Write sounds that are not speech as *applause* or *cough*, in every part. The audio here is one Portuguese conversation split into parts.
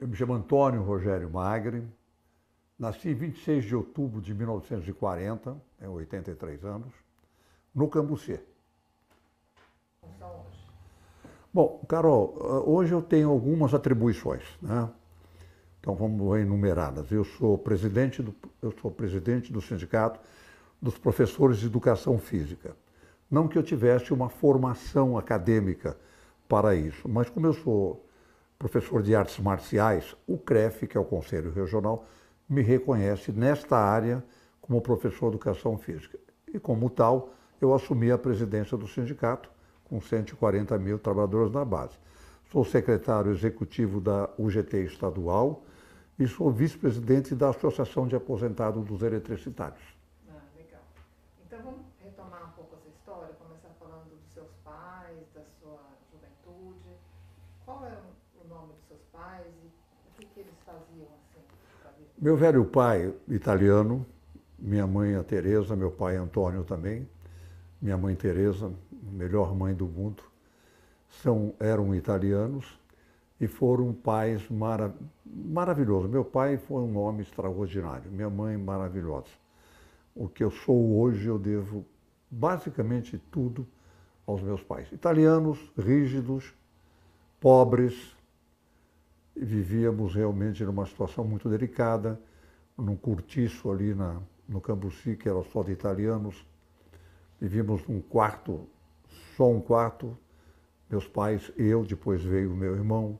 Eu me chamo Antônio Rogério Magre, nasci em 26 de outubro de 1940, tenho 83 anos, no Cambuci. Bom, Carol, eh, hoje eu tenho algumas atribuições, né? Então vamos enumeradas. Eu sou presidente do, eu sou presidente do sindicato dos professores de educação física. Não que eu tivesse uma formação acadêmica para isso, mas como eu sou professor de artes marciais, o CREF, que é o Conselho Regional, me reconhece nesta área como professor de educação física. E como tal, eu assumi a presidência do sindicato, com 140 mil trabalhadores na base. Sou secretário executivo da UGT estadual e sou vice-presidente da Associação de Aposentados dos Eletricitários. Ah, legal. Então vamos pais? o que, que eles faziam assim? Meu velho pai, italiano, minha mãe, a Tereza, meu pai, Antônio também, minha mãe, Tereza, melhor mãe do mundo, são, eram italianos e foram pais mara, maravilhosos. Meu pai foi um homem extraordinário, minha mãe maravilhosa. O que eu sou hoje eu devo basicamente tudo aos meus pais. Italianos, rígidos, pobres, vivíamos realmente numa situação muito delicada, num cortiço ali na, no Cambuci, que era só de italianos. Vivíamos num quarto, só um quarto, meus pais, eu, depois veio meu irmão.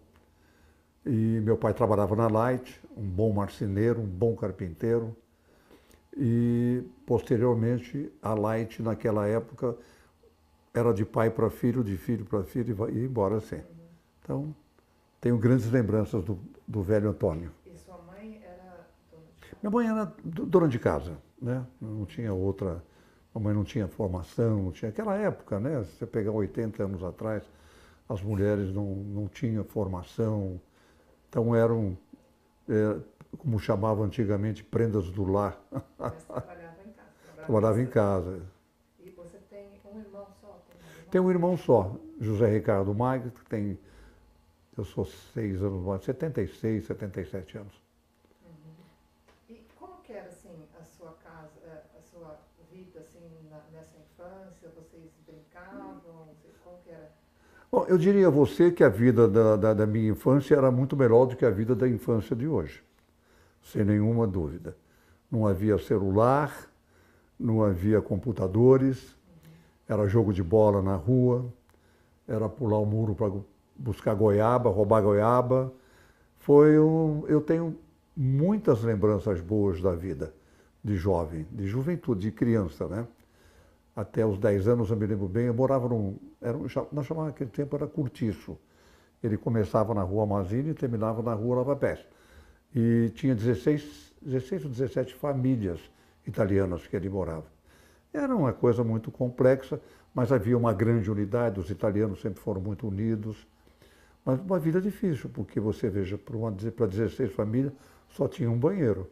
E meu pai trabalhava na Light, um bom marceneiro, um bom carpinteiro. E posteriormente a Light naquela época era de pai para filho, de filho para filho e embora assim. Então, tenho grandes lembranças do, do velho Antônio. E sua mãe era dona de casa? Minha mãe era dona de casa, né? Não tinha outra... A mãe não tinha formação, não tinha... Aquela época, né? Se você pegar 80 anos atrás, as mulheres não, não tinham formação, então eram, é, como chamavam antigamente, prendas do lar. Mas *laughs* trabalhava em casa. Trabalhava, trabalhava em casa. E você tem um irmão só? Tem um irmão, tem um irmão só, José Ricardo Magno, que tem eu sou seis anos mais, 76, 77 anos. Uhum. E como que era assim a sua casa, eh, a sua vida assim na, nessa infância? Vocês brincavam? Como que era? Bom, eu diria a você que a vida da, da, da minha infância era muito melhor do que a vida da infância de hoje, sem nenhuma dúvida. Não havia celular, não havia computadores, uhum. era jogo de bola na rua, era pular o muro buscar goiaba, roubar goiaba. Foi um, eu tenho muitas lembranças boas da vida de jovem, de juventude, de criança, né? Até os 10 anos eu me lembro bem, eu morava num, era um, nós chamávamos naquele tempo era cortiço. Ele começava na Rua Amazine e terminava na Rua Lava Pés. E tinha 16, 16 ou 17 famílias italianas que ele morava. Era uma coisa muito complexa, mas havia uma grande unidade, os italianos sempre foram muito unidos. Mas uma vida difícil, porque você veja, para 16 famílias só tinha um banheiro.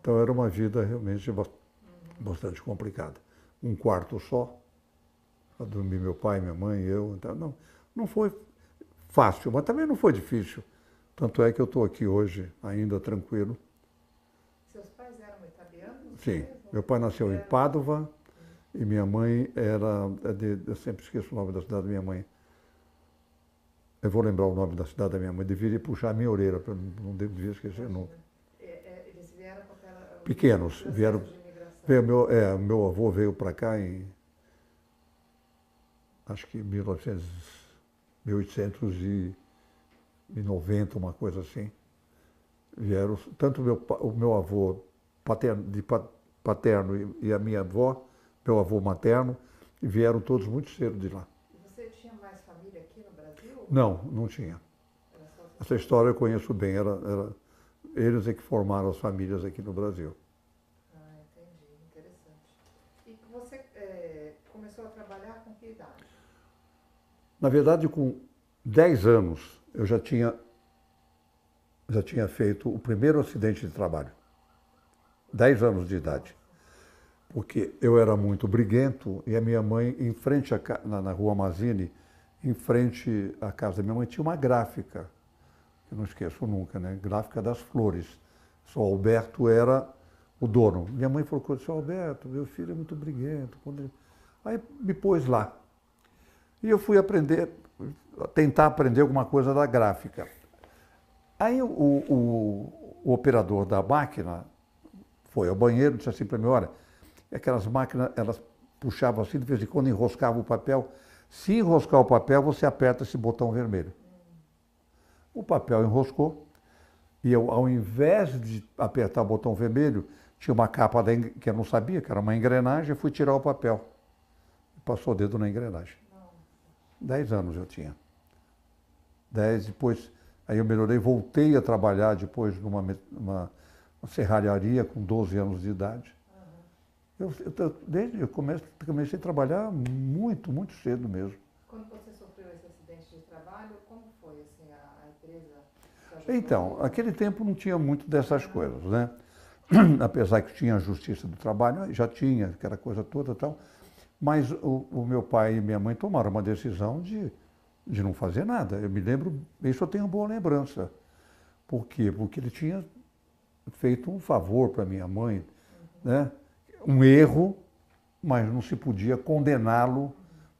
Então era uma vida realmente bastante complicada. Um quarto só, para dormir meu pai, minha mãe, eu. Então, não, não foi fácil, mas também não foi difícil. Tanto é que eu estou aqui hoje, ainda tranquilo. Seus pais eram italianos? Sim. Meu pai nasceu em é. Pádua e minha mãe era. É eu sempre esqueço o nome da cidade da minha mãe. Eu vou lembrar o nome da cidade da minha mãe, deveria puxar a minha orelha, não devia esquecer nunca. É, é, eles vieram para Pequenos, vieram. Veio, meu, é, meu avô veio para cá em. Acho que em 1890, uma coisa assim. Vieram, tanto meu, o meu avô paterno, de paterno e a minha avó, meu avô materno, vieram todos muito cedo de lá. Não, não tinha. Essa história eu conheço bem, era, era eles é que formaram as famílias aqui no Brasil. Ah, entendi, interessante. E você eh, começou a trabalhar com que idade? Na verdade, com 10 anos, eu já tinha, já tinha feito o primeiro acidente de trabalho. 10 anos de idade. Porque eu era muito briguento e a minha mãe, em frente à, na, na rua Mazini, em frente à casa da minha mãe, tinha uma gráfica, que eu não esqueço nunca, né? Gráfica das Flores. O Alberto era o dono. Minha mãe falou com o seu Alberto, meu filho é muito briguento. Aí me pôs lá. E eu fui aprender, tentar aprender alguma coisa da gráfica. Aí o, o, o operador da máquina foi ao banheiro e disse assim para mim, olha, aquelas é máquinas, elas puxavam assim, de vez em quando enroscavam o papel se enroscar o papel, você aperta esse botão vermelho. O papel enroscou. E eu, ao invés de apertar o botão vermelho, tinha uma capa da, que eu não sabia, que era uma engrenagem, e fui tirar o papel. Passou o dedo na engrenagem. Dez anos eu tinha. Dez, depois, aí eu melhorei, voltei a trabalhar depois numa uma, uma serralharia com 12 anos de idade. Eu, eu, desde eu comecei, comecei a trabalhar muito, muito cedo mesmo. Quando você sofreu esse acidente de trabalho, como foi assim, a, a empresa? Então, aquele tempo não tinha muito dessas coisas, né? *clears throat* Apesar que tinha a justiça do trabalho, já tinha aquela coisa toda e tal. Mas o, o, meu pai e minha mãe tomaram uma decisão de, de não fazer nada. Eu me lembro, isso eu tenho boa lembrança. Por quê? Porque ele tinha feito um favor para minha mãe, uhum. né? um erro, mas não se podia condená-lo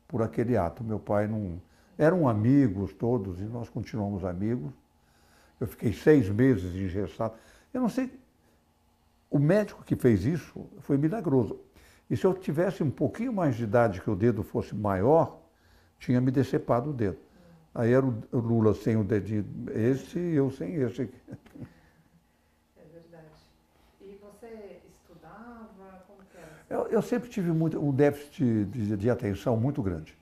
por aquele ato. Meu pai não. Eram amigos todos e nós continuamos amigos. Eu fiquei seis meses engessado. Eu não sei. O médico que fez isso foi milagroso. E se eu tivesse um pouquinho mais de idade, que o dedo fosse maior, tinha me decepado o dedo. Aí era o Lula sem o dedinho, esse e eu sem esse. Eu, eu sempre tive muito, um déficit de, de atenção muito grande.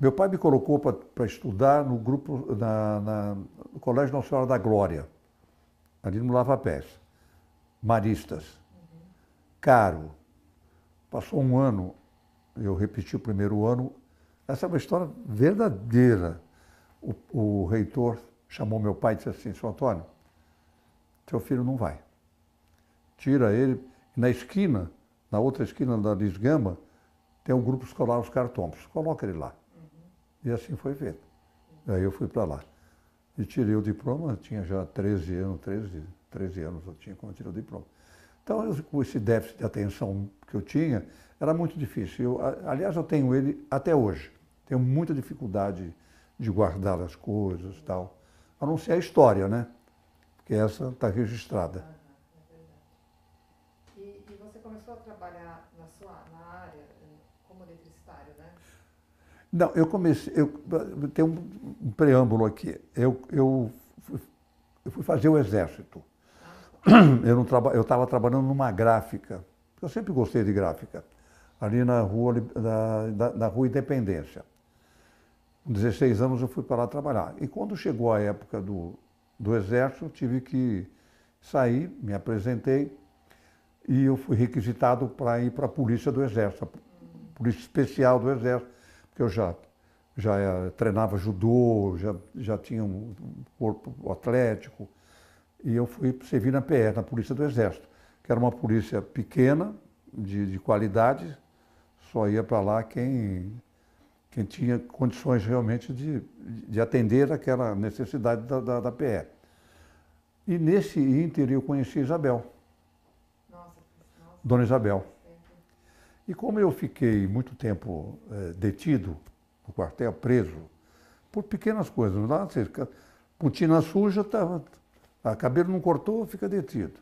Meu pai me colocou para estudar no grupo na, na, no Colégio Nossa Senhora da Glória, ali no Lava Pés, Maristas. Caro. Passou um ano, eu repeti o primeiro ano. Essa é uma história verdadeira. O, o reitor chamou meu pai e disse assim, seu Antônio, seu filho não vai. Tira ele, na esquina, na outra esquina da Lisgama, tem um grupo escolar, os cartombos. Coloca ele lá. E assim foi feito. Aí eu fui para lá. E tirei o diploma, tinha já 13 anos, 13, 13 anos eu tinha quando tirei o diploma. Então, eu, com esse déficit de atenção que eu tinha, era muito difícil. Eu, aliás, eu tenho ele até hoje. Tenho muita dificuldade de guardar as coisas e tal. A não ser a história, né? Porque essa está registrada começou a trabalhar na sua na área eh, como eletricitário, né? Não, eu comecei. Eu, tem um preâmbulo aqui. Eu, eu, eu fui fazer o exército. Ah. *clears throat* Eu estava trabalhando numa gráfica. Eu sempre gostei de gráfica. Ali na rua, na, na rua Independência. Com 16 anos eu fui para lá trabalhar. E quando chegou a época do, do exército, tive que sair, me apresentei e eu fui requisitado para ir para a polícia do Exército, a polícia especial do Exército, porque eu já, já eh, treinava judô, já, já tinha um corpo atlético, e eu fui servir na PR, na polícia do Exército, que era uma polícia pequena, de, de qualidade, só ia para lá quem, quem tinha condições realmente de, de atender aquela necessidade da, da, da PR. E nesse ínter eu conheci Isabel Dona Isabel. E como eu fiquei muito tempo eh, detido no quartel, preso, por pequenas coisas, lá, assim, cortina suja, tá, a cabelo não cortou, fica detido.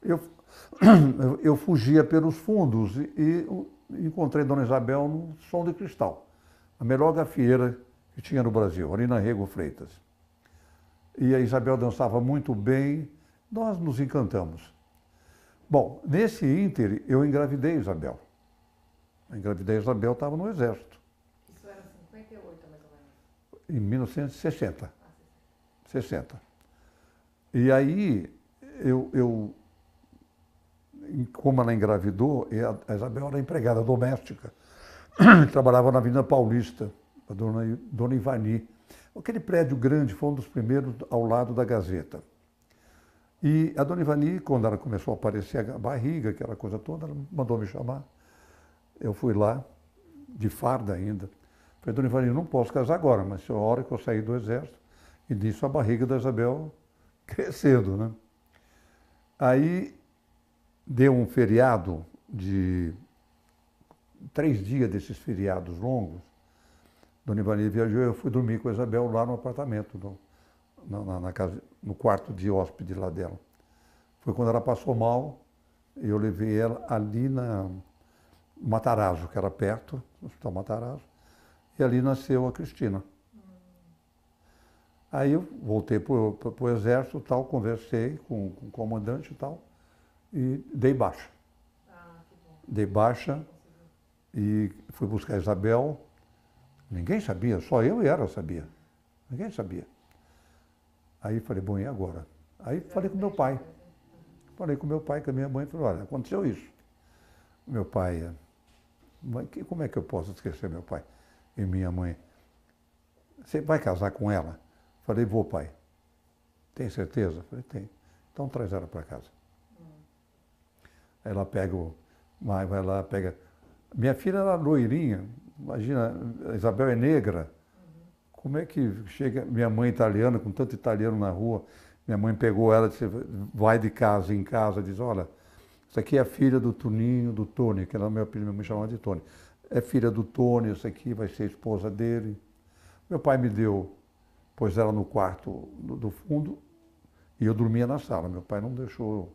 Eu, *clears throat* eu fugia pelos fundos e, e encontrei Dona Isabel no Som de Cristal, a melhor gafieira que tinha no Brasil, ali na Rego Freitas. E a Isabel dançava muito bem, nós nos encantamos. Bom, nesse ínter, eu engravidei Isabel. engravidei Isabel, estava no Exército. Isso era 58, mais ou menos? Em 1960. Ah, 60. E aí, eu, eu, como ela engravidou, a Isabel era empregada doméstica, *clears throat* trabalhava na Avenida Paulista, a dona, dona Ivani. Aquele prédio grande foi um dos primeiros ao lado da Gazeta. E a dona Ivani, quando ela começou a aparecer a barriga, aquela coisa toda, ela mandou me chamar. Eu fui lá, de farda ainda. Falei, dona Ivani, não posso casar agora, mas a é hora que eu sair do exército, e disso a barriga da Isabel *laughs* crescendo, né? Aí deu um feriado de três dias desses feriados longos. Dona Ivani viajou, eu fui dormir com a Isabel lá no apartamento do, na, na, na casa, no quarto de hóspede lá dela. Foi quando ela passou mal, eu levei ela ali na Matarazzo, que era perto, no Hospital Matarazzo, e ali nasceu a Cristina. Aí eu voltei para o exército tal, conversei com, com o comandante e tal, e dei baixa. Ah, dei baixa e fui buscar a Isabel. Ninguém sabia, só eu e ela sabia. Ninguém sabia. Aí falei, bom, e agora? Aí falei com meu pai. Né? Falei com meu pai, com a minha mãe, falei, olha, aconteceu isso. Meu pai, mãe, que, como é que eu posso esquecer meu pai? E minha mãe, você vai casar com ela? Falei, vou, pai. Tem certeza? Falei, tem. Então traz ela para casa. Aí hum. ela pega o. Vai, lá, pega. Minha filha era loirinha, imagina, Isabel é negra como é que chega minha mãe italiana, com tanto italiano na rua, minha mãe pegou ela, disse, vai de casa em casa, diz, olha, isso aqui é a filha do Tuninho, do Tony, que era meu apelido, minha mãe chamava de Tony. É filha do Tony, isso aqui vai ser esposa dele. Meu pai me deu, pôs ela no quarto do, do fundo e eu dormia na sala. Meu pai não deixou.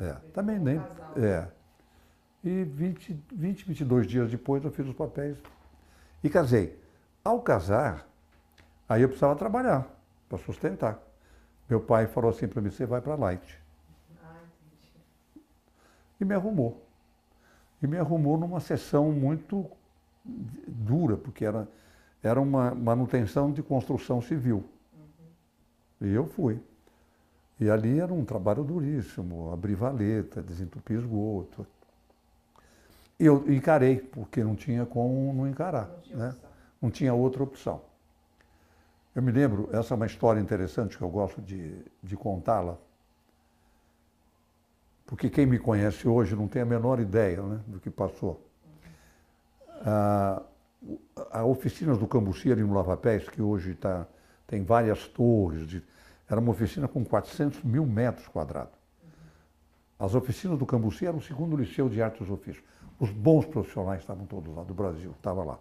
É, é também nem. É. E 20, 20, 22 dias depois eu fiz os papéis e casei. Ao casar, Aí eu precisava trabalhar para sustentar. Meu pai falou assim para mim, você vai para a Light. Ah, e me arrumou. E me arrumou numa sessão muito dura, porque era, era uma manutenção de construção civil. Uhum. E eu fui. E ali era um trabalho duríssimo, abrir valeta, desentupir esgoto. Eu encarei, porque não tinha como não encarar. Não tinha, né? não tinha outra opção. Eu me lembro, essa é uma história interessante que eu gosto de, de contá-la, porque quem me conhece hoje não tem a menor ideia né, do que passou. A, ah, a oficina do Cambuci, ali no Lava Pés, que hoje tá, tem várias torres, de, era uma oficina com 400 mil metros quadrados. As oficinas do Cambuci eram o segundo liceu de artes e ofícios. Os bons profissionais estavam todos lá, do Brasil, estava lá.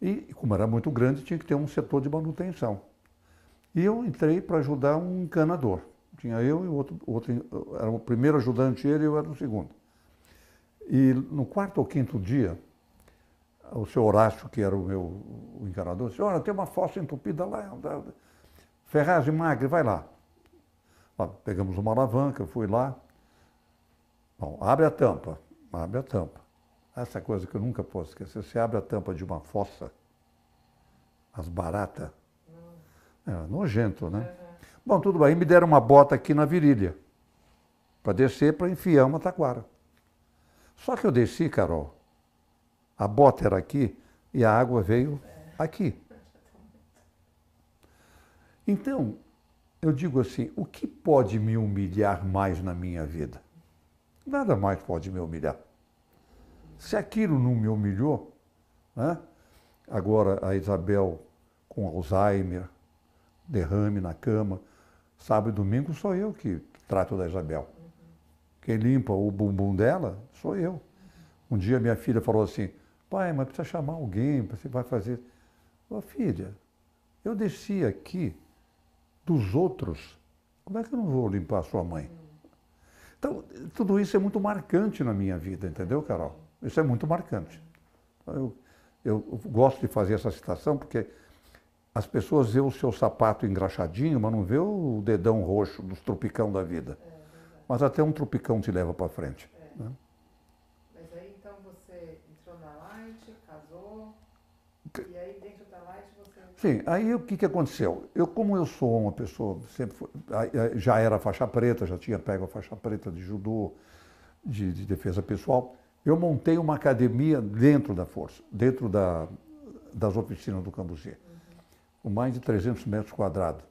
E como era muito grande, tinha que ter um setor de manutenção. E eu entrei para ajudar um encanador. Tinha eu e outro, outro era o primeiro ajudante ele e eu era o segundo. E no quarto ou quinto dia, o senhor Horácio, que era o meu encanador, disse, olha, tem uma fossa entupida lá, é Ferraz e Magre, vai lá. lá. Pegamos uma alavanca, fui lá. Bom, abre a tampa, abre a tampa. Essa coisa que eu nunca posso esquecer. Você abre a tampa de uma fossa, as baratas. É, nojento, né? Uhum. Bom, tudo bem. Me deram uma bota aqui na virilha. Para descer, para enfiar uma taquara. Só que eu desci, Carol. A bota era aqui e a água veio aqui. Então, eu digo assim: o que pode me humilhar mais na minha vida? Nada mais pode me humilhar. Se aquilo não me humilhou, né? agora a Isabel com Alzheimer, derrame na cama, sábado e domingo sou eu que trato da Isabel. Quem limpa o bumbum dela sou eu. Um dia minha filha falou assim, pai, mas precisa chamar alguém, você vai fazer. Ô filha, eu desci aqui dos outros, como é que eu não vou limpar a sua mãe? Então, tudo isso é muito marcante na minha vida, entendeu, Carol? Isso é muito marcante. Eu, eu gosto de fazer essa citação porque as pessoas vê o seu sapato engraxadinho, mas não vê o dedão roxo dos tropicão da vida. É, mas até um tropicão te leva para frente. É. Né? Mas aí então você entrou na Light, casou, que... e aí dentro da Light você... Sim, aí o que, que aconteceu? Eu, como eu sou uma pessoa, sempre foi, já era faixa preta, já tinha pego a faixa preta de judô, de, de defesa pessoal, eu montei uma academia dentro da Força, dentro da, das oficinas do Cambuci, com mais de 300 metros quadrados.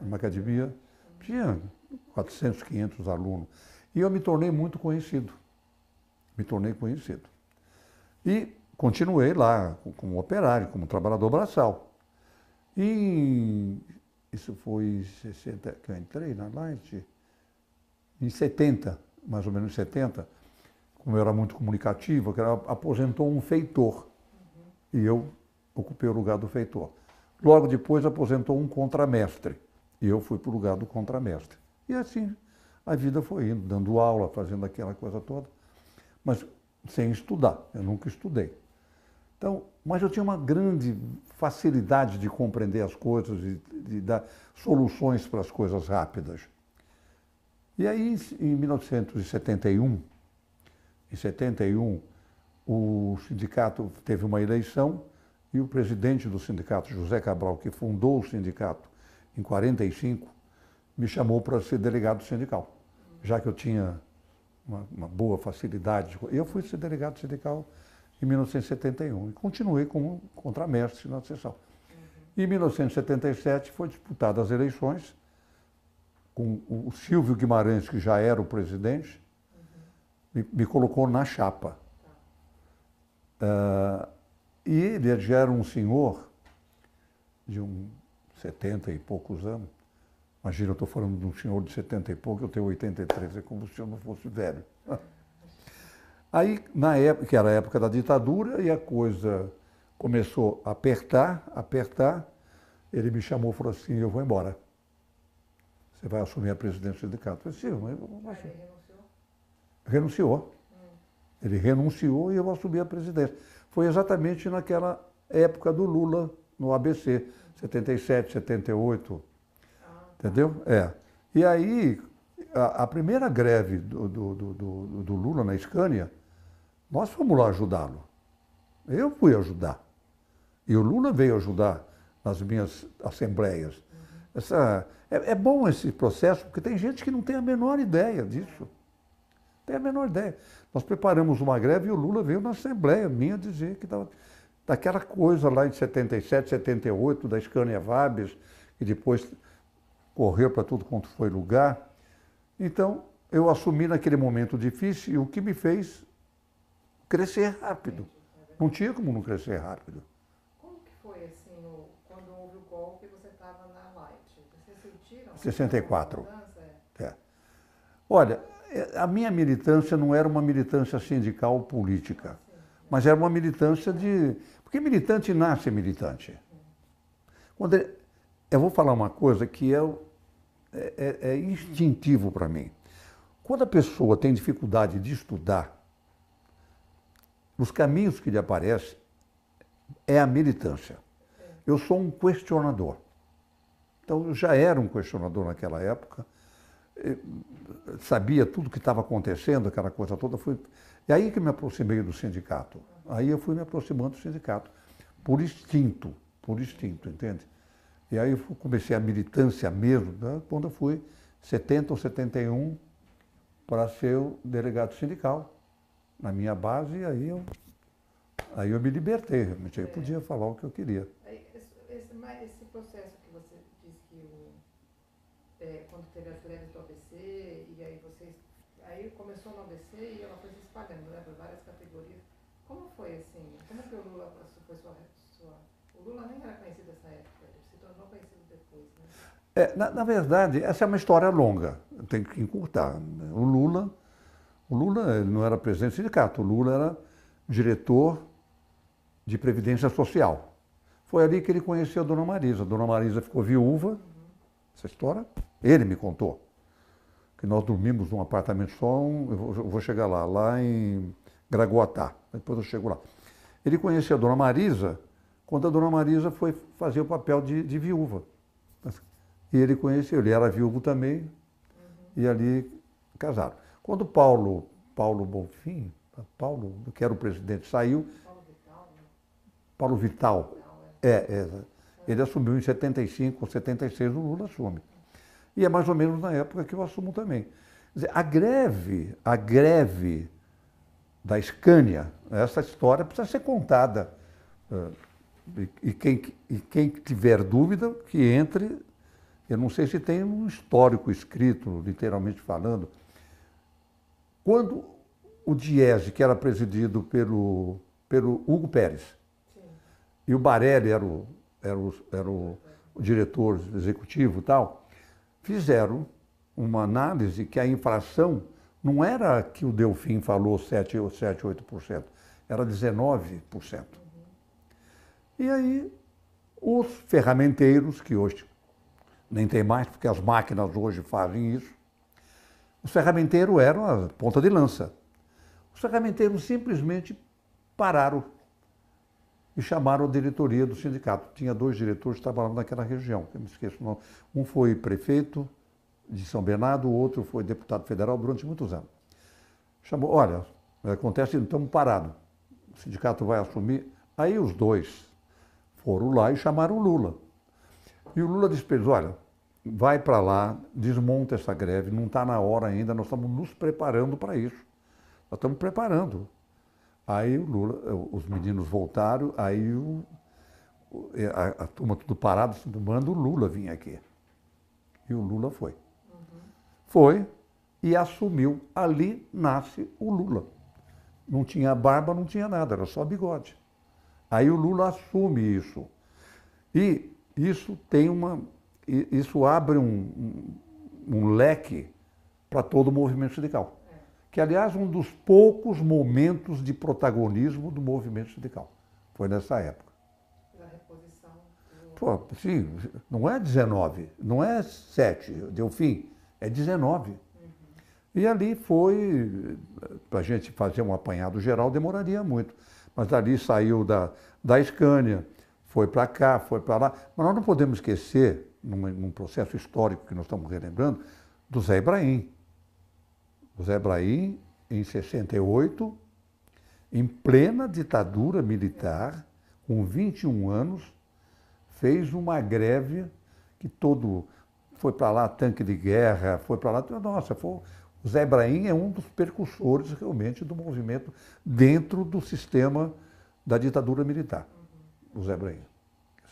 Uma academia tinha 400, 500 alunos. E eu me tornei muito conhecido. Me tornei conhecido. E continuei lá como operário, como trabalhador braçal. E isso foi em 60, que eu entrei na Light, em 70, mais ou menos em 70, como eu era muito comunicativo, que era, aposentou um feitor. E eu ocupei o lugar do feitor. Logo depois aposentou um contramestre. E eu fui para o lugar do contramestre. E assim a vida foi indo, dando aula, fazendo aquela coisa toda, mas sem estudar. Eu nunca estudei. Então, mas eu tinha uma grande facilidade de compreender as coisas e de dar soluções para as coisas rápidas. E aí, em 1971, em 71, o sindicato teve uma eleição e o presidente do sindicato, José Cabral, que fundou o sindicato em 45, me chamou para ser delegado sindical, já que eu tinha uma, uma boa facilidade. Eu fui ser delegado sindical em 1971 e continuei como contramestre na sessão. Em 1977 foi disputadas as eleições com o Silvio Guimarães, que já era o presidente, me, me colocou na chapa. Uh, e ele é, era um senhor de uns 70 e poucos anos. Imagina, eu estou falando de um senhor de 70 e pouco, eu tenho 83, é como se eu não fosse velho. *laughs* Aí, na época, que era a época da ditadura, e a coisa começou a apertar, apertar, ele me chamou e falou assim, eu vou embora. Você vai assumir a presidência do sindicato. Eu disse, mas eu, eu, renunciou. Ele renunciou e eu assumi a presidência. Foi exatamente naquela época do Lula no ABC, 77, 78. Entendeu? É. E aí, a, a primeira greve do, do, do, do Lula na Escânia, nós fomos lá ajudá-lo. Eu fui ajudar. E o Lula veio ajudar nas minhas assembleias. Essa, é, é bom esse processo, porque tem gente que não tem a menor ideia disso tem é a menor ideia. Nós preparamos uma greve e o Lula veio na Assembleia minha dizer que estava. Daquela coisa lá em 77, 78, da Scania Vabes, que depois correu para tudo quanto foi lugar. Então, eu assumi naquele momento difícil e o que me fez crescer rápido. Não tinha como não crescer rápido. Como que foi assim, quando houve o golpe, você estava na Light? Vocês sentiram? 64. É? é. Olha, a minha militância não era uma militância sindical ou política, mas era uma militância de. Porque militante nasce militante. Quando ele... Eu vou falar uma coisa que é, é, é, é instintivo para mim. Quando a pessoa tem dificuldade de estudar, os caminhos que lhe aparecem é a militância. Eu sou um questionador. Então eu já era um questionador naquela época eh, sabia tudo o que estava acontecendo, aquela coisa toda. Fui... E é aí que me aproximei do sindicato. Aí eu fui me aproximando do sindicato, por instinto, por instinto, entende? E aí eu comecei a militância mesmo, né? quando eu fui, 70 ou 71, para ser o delegado sindical na minha base, e aí eu, aí eu me libertei, realmente. Eu podia falar o que eu queria. esse, esse processo é, quando teve as greves do ABC, e aí vocês. Aí começou no ABC e ela foi se espalhando, né, por várias categorias. Como foi assim? Como que o Lula foi sua, sua. O Lula nem era conhecido nessa época, ele se tornou conhecido depois, né? É, na, na, verdade, essa é uma história longa, tem que encurtar. O Lula, o Lula não era presidente do sindicato, o Lula era diretor de Previdência Social. Foi ali que ele conheceu a Dona Marisa. A Dona Marisa ficou viúva, uhum. essa história ele me contou. Que nós dormimos num apartamento só, um, eu, vou, chegar lá, lá em Gragoatá. Depois eu chego lá. Ele conhecia a dona Marisa quando a dona Marisa foi fazer o papel de, de viúva. E ele conheceu, ele era viúvo também, uhum. e ali casaram. Quando Paulo, Paulo Bonfim, Paulo, que era o presidente, saiu. Paulo Vital. Paulo Vital. é. É, é, ele assumiu em 75 ou 76, o Lula assume. E é mais ou menos na época que eu assumo também. Dizer, a greve, a greve da Scania, essa história precisa ser contada. Eh, e quem, e quem tiver dúvida, que entre. Eu não sei se tem um histórico escrito, literalmente falando. Quando o Diese, que era presidido pelo, pelo Hugo Pérez, Sim. e o Barelli era o, era o, era o, o diretor executivo e tal, fizeram uma análise que a inflação não era a que o Delfim falou 7, 7 8%, era 19%. E aí os ferramenteiros, que hoje nem tem mais, porque as máquinas hoje fazem isso, os ferramenteiros eram a ponta de lança. Os ferramenteiros simplesmente pararam e chamaram a diretoria do sindicato. Tinha dois diretores que trabalhavam naquela região, eu me esqueço o nome. Um foi prefeito de São Bernardo, o outro foi deputado federal durante muitos anos. Chamou, olha, acontece, estamos parados, o sindicato vai assumir. Aí os dois foram lá e chamaram o Lula. E o Lula disse para eles, olha, vai para lá, desmonta essa greve, não está na hora ainda, nós estamos nos preparando para isso. Nós estamos preparando. Aí o Lula, os meninos voltaram, aí o, é, a, a turma tudo parada, assim, manda o Lula vir aqui. E o Lula foi. Uhum. Foi e assumiu. Ali nasce o Lula. Não tinha barba, não tinha nada, era só bigode. Aí o Lula assume isso. E isso tem uma. Isso abre um, um, um leque para todo o movimento sindical que, aliás, um dos poucos momentos de protagonismo do movimento sindical. Foi nessa época. reposição. Pô, sim, não é 19, não é 7, deu fim, é 19. Uhum. E ali foi, para a gente fazer um apanhado geral, demoraria muito. Mas ali saiu da, da Scania, foi para cá, foi para lá. Mas nós não podemos esquecer, num, num processo histórico que nós estamos relembrando, do Zé Ibrahim o Zé Braim, em 68, em plena ditadura militar, com 21 anos, fez uma greve que todo foi para lá tanque de guerra, foi para lá, nossa, foi, o Zé Ibrahim é um dos percussores realmente do movimento dentro do sistema da ditadura militar. Uhum. O Zé Ibrahim.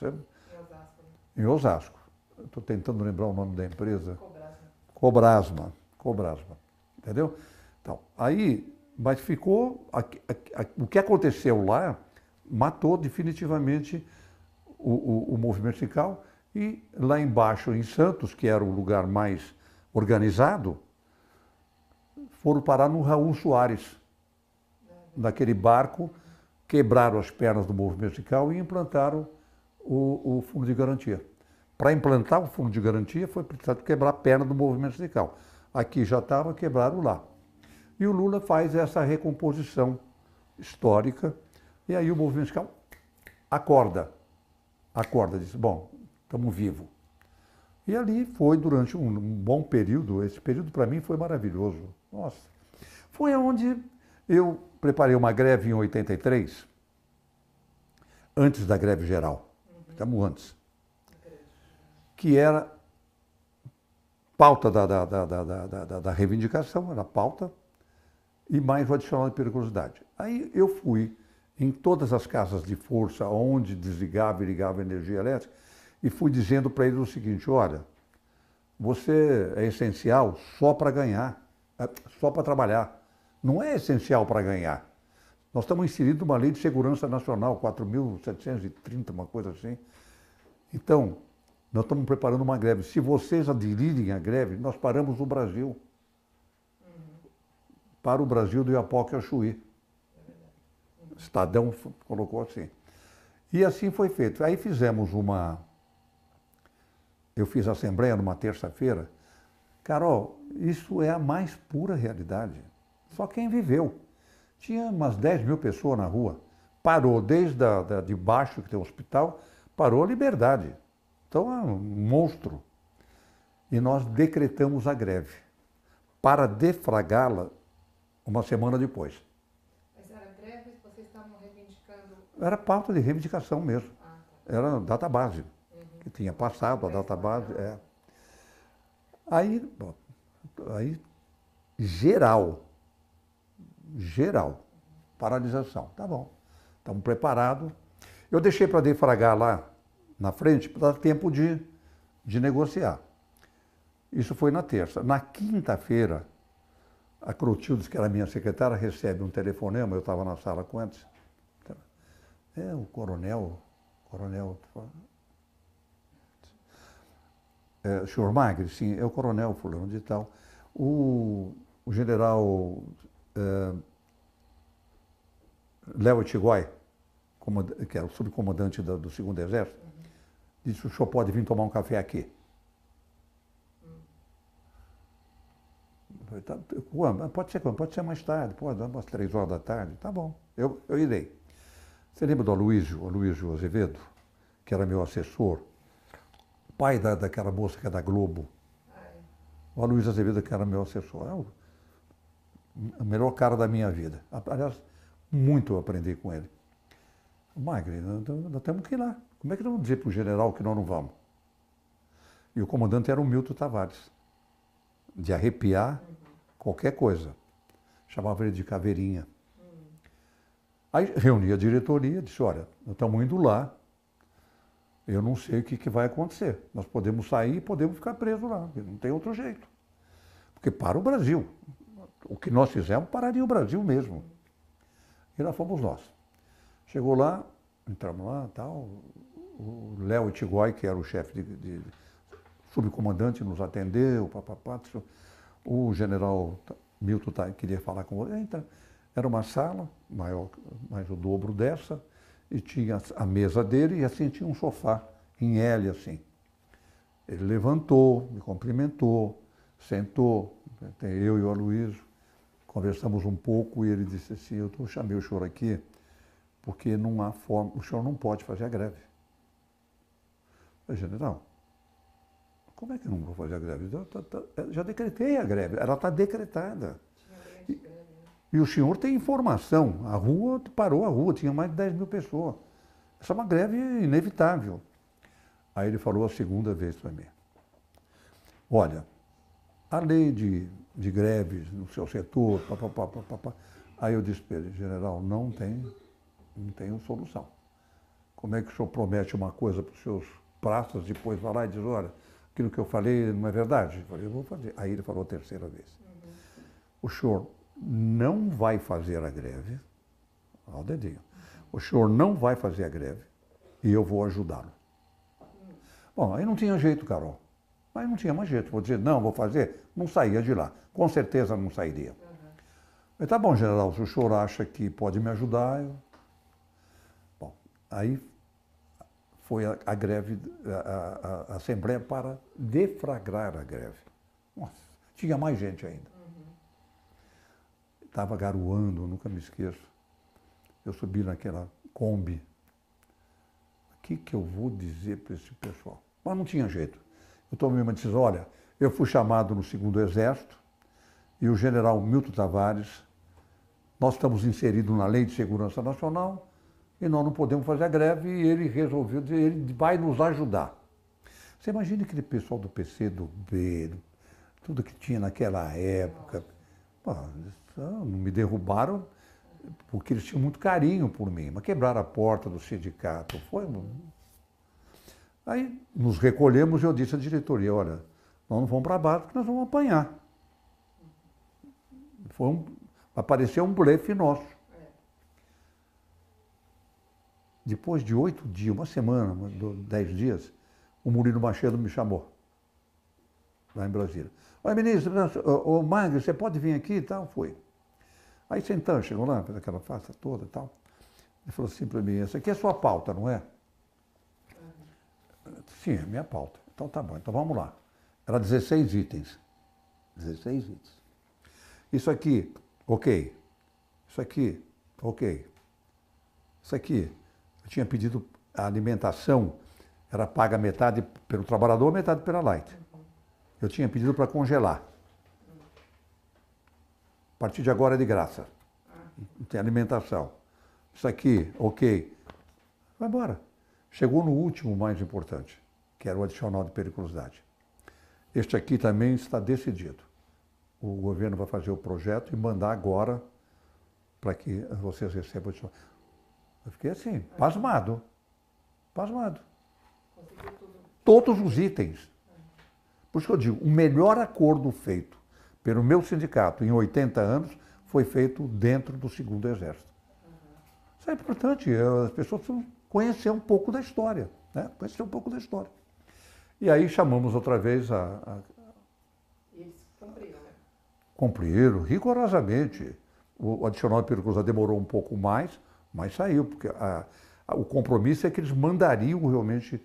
É em Osasco. Em Osasco. Estou tentando lembrar o nome da empresa. Cobrasma. Né? Cobrasma. Cobrasma. Entendeu? Então, aí, mas ficou. A, a, a, o que aconteceu lá matou definitivamente o, o, o movimento sindical. E lá embaixo, em Santos, que era o lugar mais organizado, foram parar no Raul Soares, naquele barco, quebraram as pernas do movimento sindical e implantaram o, o fundo de garantia. Para implantar o fundo de garantia, foi preciso quebrar a perna do movimento sindical. Aqui já estava, quebraram lá. E o Lula faz essa recomposição histórica, e aí o movimento fiscal acorda. Acorda, diz, bom, estamos vivos. E ali foi durante um, bom período, esse período para mim foi maravilhoso. Nossa. Foi onde eu preparei uma greve em 83, antes da greve geral. Estamos antes. Que era pauta da, da, da, da, da, da reivindicação, era a pauta, e mais o adicional de periculosidade. Aí eu fui em todas as casas de força onde desligava e ligava energia elétrica e fui dizendo para eles o seguinte, olha, você é essencial só para ganhar, é, só para trabalhar. Não é essencial para ganhar. Nós estamos inseridos numa lei de segurança nacional, 4.730, uma coisa assim. Então, nós estamos preparando uma greve. Se vocês aderirem à greve, nós paramos o Brasil. Uhum. Para o Brasil do Iapoque ao Chuí. Uhum. Estadão colocou assim. E assim foi feito. Aí fizemos uma. Eu fiz a assembleia numa terça-feira. Carol, isso é a mais pura realidade. Só quem viveu. Tinha umas 10 mil pessoas na rua. Parou desde a, da, de baixo, que tem o um hospital, parou a liberdade. Então é um monstro. E nós decretamos a greve para defragá-la uma semana depois. Mas era greve vocês estavam reivindicando? Era pauta de reivindicação mesmo. Ah, tá. Era data base, uhum. que tinha passado a data base. É. Aí, aí, geral, geral, paralisação. Tá bom, estamos preparados. Eu deixei para defragar lá na frente para dar tempo de, de negociar. Isso foi na terça. Na quinta-feira, a Clotildes, que era minha secretária, recebe um telefonema, eu estava na sala com antes. É, o coronel, coronel. É, senhor Magri, sim, é o coronel fulano de tal. O, o general é, Léo Tigói, que era o subcomandante do, do segundo exército, disse, o senhor pode vir tomar um café aqui. Tá, pode ser quando? Pode ser mais tarde, pode, umas três horas da tarde. Tá bom, eu, eu irei. Você lembra do Aloysio, Aloysio Azevedo, que era meu assessor, pai da, daquela moça que é da Globo? O Aloysio Azevedo, que era meu assessor, é o, o melhor cara da minha vida. Aliás, muito eu aprendi com ele. Magre, nós, nós temos que ir lá. Como é que nós vamos dizer para o general que nós não vamos? E o comandante era o Milton Tavares, de arrepiar qualquer coisa. Chamava ele de caveirinha. Aí reunia a diretoria, disse, olha, nós estamos indo lá, eu não sei o que, que vai acontecer. Nós podemos sair e podemos ficar presos lá, não tem outro jeito. Porque para o Brasil, o que nós fizemos pararia o Brasil mesmo. E lá fomos nós. Chegou lá, entramos lá, tal, o Léo Itigói, que era o chefe de, de subcomandante, nos atendeu, o papapá. O general Milton queria falar com ele. Então, era uma sala, maior, mais o dobro dessa, e tinha a mesa dele e assim tinha um sofá em L, assim. Ele levantou, me cumprimentou, sentou, eu e o Aloysio, conversamos um pouco e ele disse assim, eu chamei o senhor aqui porque não há forma, o senhor não pode fazer a greve general, como é que eu não vou fazer a greve? Eu já decretei a greve, ela está decretada. E, e, o senhor tem informação, a rua parou a rua, tinha mais de 10 mil pessoas. Essa é uma greve inevitável. Aí ele falou a segunda vez para mim. Olha, a lei de, de greves no seu setor, papapá, papapá. Aí eu disse para ele, general, não tem, não tenho solução. Como é que o senhor promete uma coisa para os seus praças, depois vai lá e diz, olha, aquilo que eu falei não é verdade. Eu falei, eu vou fazer. Aí ele falou a terceira vez. Uhum. O senhor não vai fazer a greve, ao dedinho, o senhor não vai fazer a greve e eu vou ajudá-lo. Uhum. Bom, aí não tinha jeito, Carol. Mas não tinha mais jeito. Vou dizer, não, vou fazer, não saía de lá. Com certeza não sairia. Uhum. Eu, tá bom, general, se o senhor acha que pode me ajudar, eu... Bom, aí foi a, a greve, a, a, a, Assembleia para defragrar a greve. Nossa, tinha mais gente ainda. Estava uhum. garoando, nunca me esqueço. Eu subi naquela Kombi. O que, que eu vou dizer para esse pessoal? Mas não tinha jeito. Eu tomei uma decisão, olha, eu fui chamado no segundo exército e o general Milton Tavares, nós estamos inseridos na Lei de Segurança Nacional, e nós não podemos fazer a greve, e ele resolveu, ele vai nos ajudar. Você imagina aquele pessoal do PC, do B, tudo que tinha naquela época. Pô, não me derrubaram porque eles tinham muito carinho por mim, mas quebraram a porta do sindicato. Foi. Aí nos recolhemos e eu disse à diretoria, olha, nós não vamos para baixo porque nós vamos apanhar. Foi um, apareceu um blefe nosso. Depois de oito dias, uma semana, dez dias, o Murilo Machado me chamou, lá em Brasília. Olha, ministro, o Magno, você pode vir aqui e tal? Foi. Aí sentamos, chegou lá, fez aquela faixa toda e tal. Ele falou assim para mim, essa aqui é sua pauta, não é? Sim, é minha pauta. Então tá bom, então vamos lá. Era 16 itens. 16 itens. Isso aqui, ok. Isso aqui, ok. Isso aqui, tinha pedido a alimentação, era paga metade pelo trabalhador, metade pela Light. Eu tinha pedido para congelar. A partir de agora é de graça. Tem alimentação. Isso aqui, ok. Vai embora. Chegou no último mais importante, que era o adicional de periculosidade. Este aqui também está decidido. O governo vai fazer o projeto e mandar agora para que vocês recebam o adicional. Eu fiquei assim, pasmado. Pasmado. Todos os itens. Por isso que eu digo, o melhor acordo feito pelo meu sindicato em 80 anos foi feito dentro do segundo exército. Isso é importante, é, as pessoas precisam conhecer um pouco da história, né? conhecer um pouco da história. E aí chamamos outra vez a... a cumpriram, né? Cumpriram rigorosamente. O adicional de periculosidade demorou um pouco mais, mas saiu, porque a, a, o compromisso é que eles mandariam realmente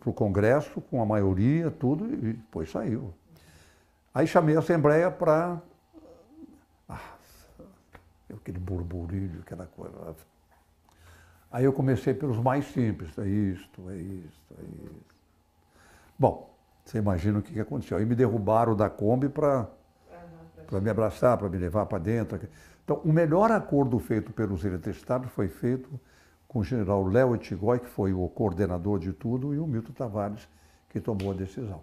para o Congresso, com a maioria, tudo, e depois saiu. Aí chamei a Assembleia para. Ah, aquele burburinho, aquela coisa. Aí eu comecei pelos mais simples, é isto, é isto, é isto. Bom, você imagina o que aconteceu. Aí me derrubaram da Kombi para uhum, me abraçar, para me levar para dentro. Então, o melhor acordo feito pelos eletricistas foi feito com o general Léo Etigoy, que foi o coordenador de tudo, e o Milton Tavares, que tomou a decisão.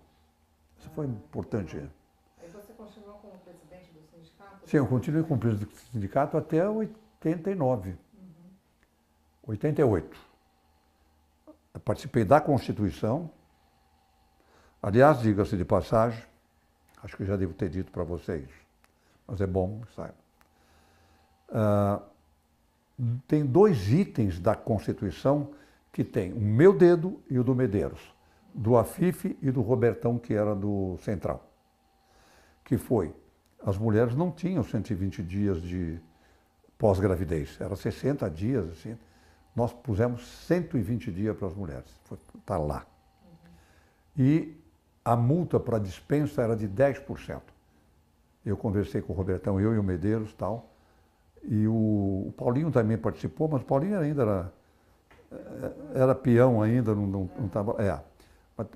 Isso foi importante. E você continuou como presidente do sindicato? Sim, eu continuei como presidente do sindicato até 89. Uhum. 88. Eu participei da Constituição. Aliás, diga-se de passagem, acho que já devo ter dito para vocês, mas é bom que saibam. Ah, tem dois itens da Constituição que tem o meu dedo e o do Medeiros, do Afife e do Robertão, que era do Central, que foi, as mulheres não tinham 120 dias de pós-gravidez, era 60 dias, assim, nós pusemos 120 dias para as mulheres, está lá. E a multa para dispensa era de 10%. Eu conversei com o Robertão, eu e o Medeiros, tal, e o, o Paulinho também participou, mas o Paulinho ainda era, era peão ainda, não estava. É,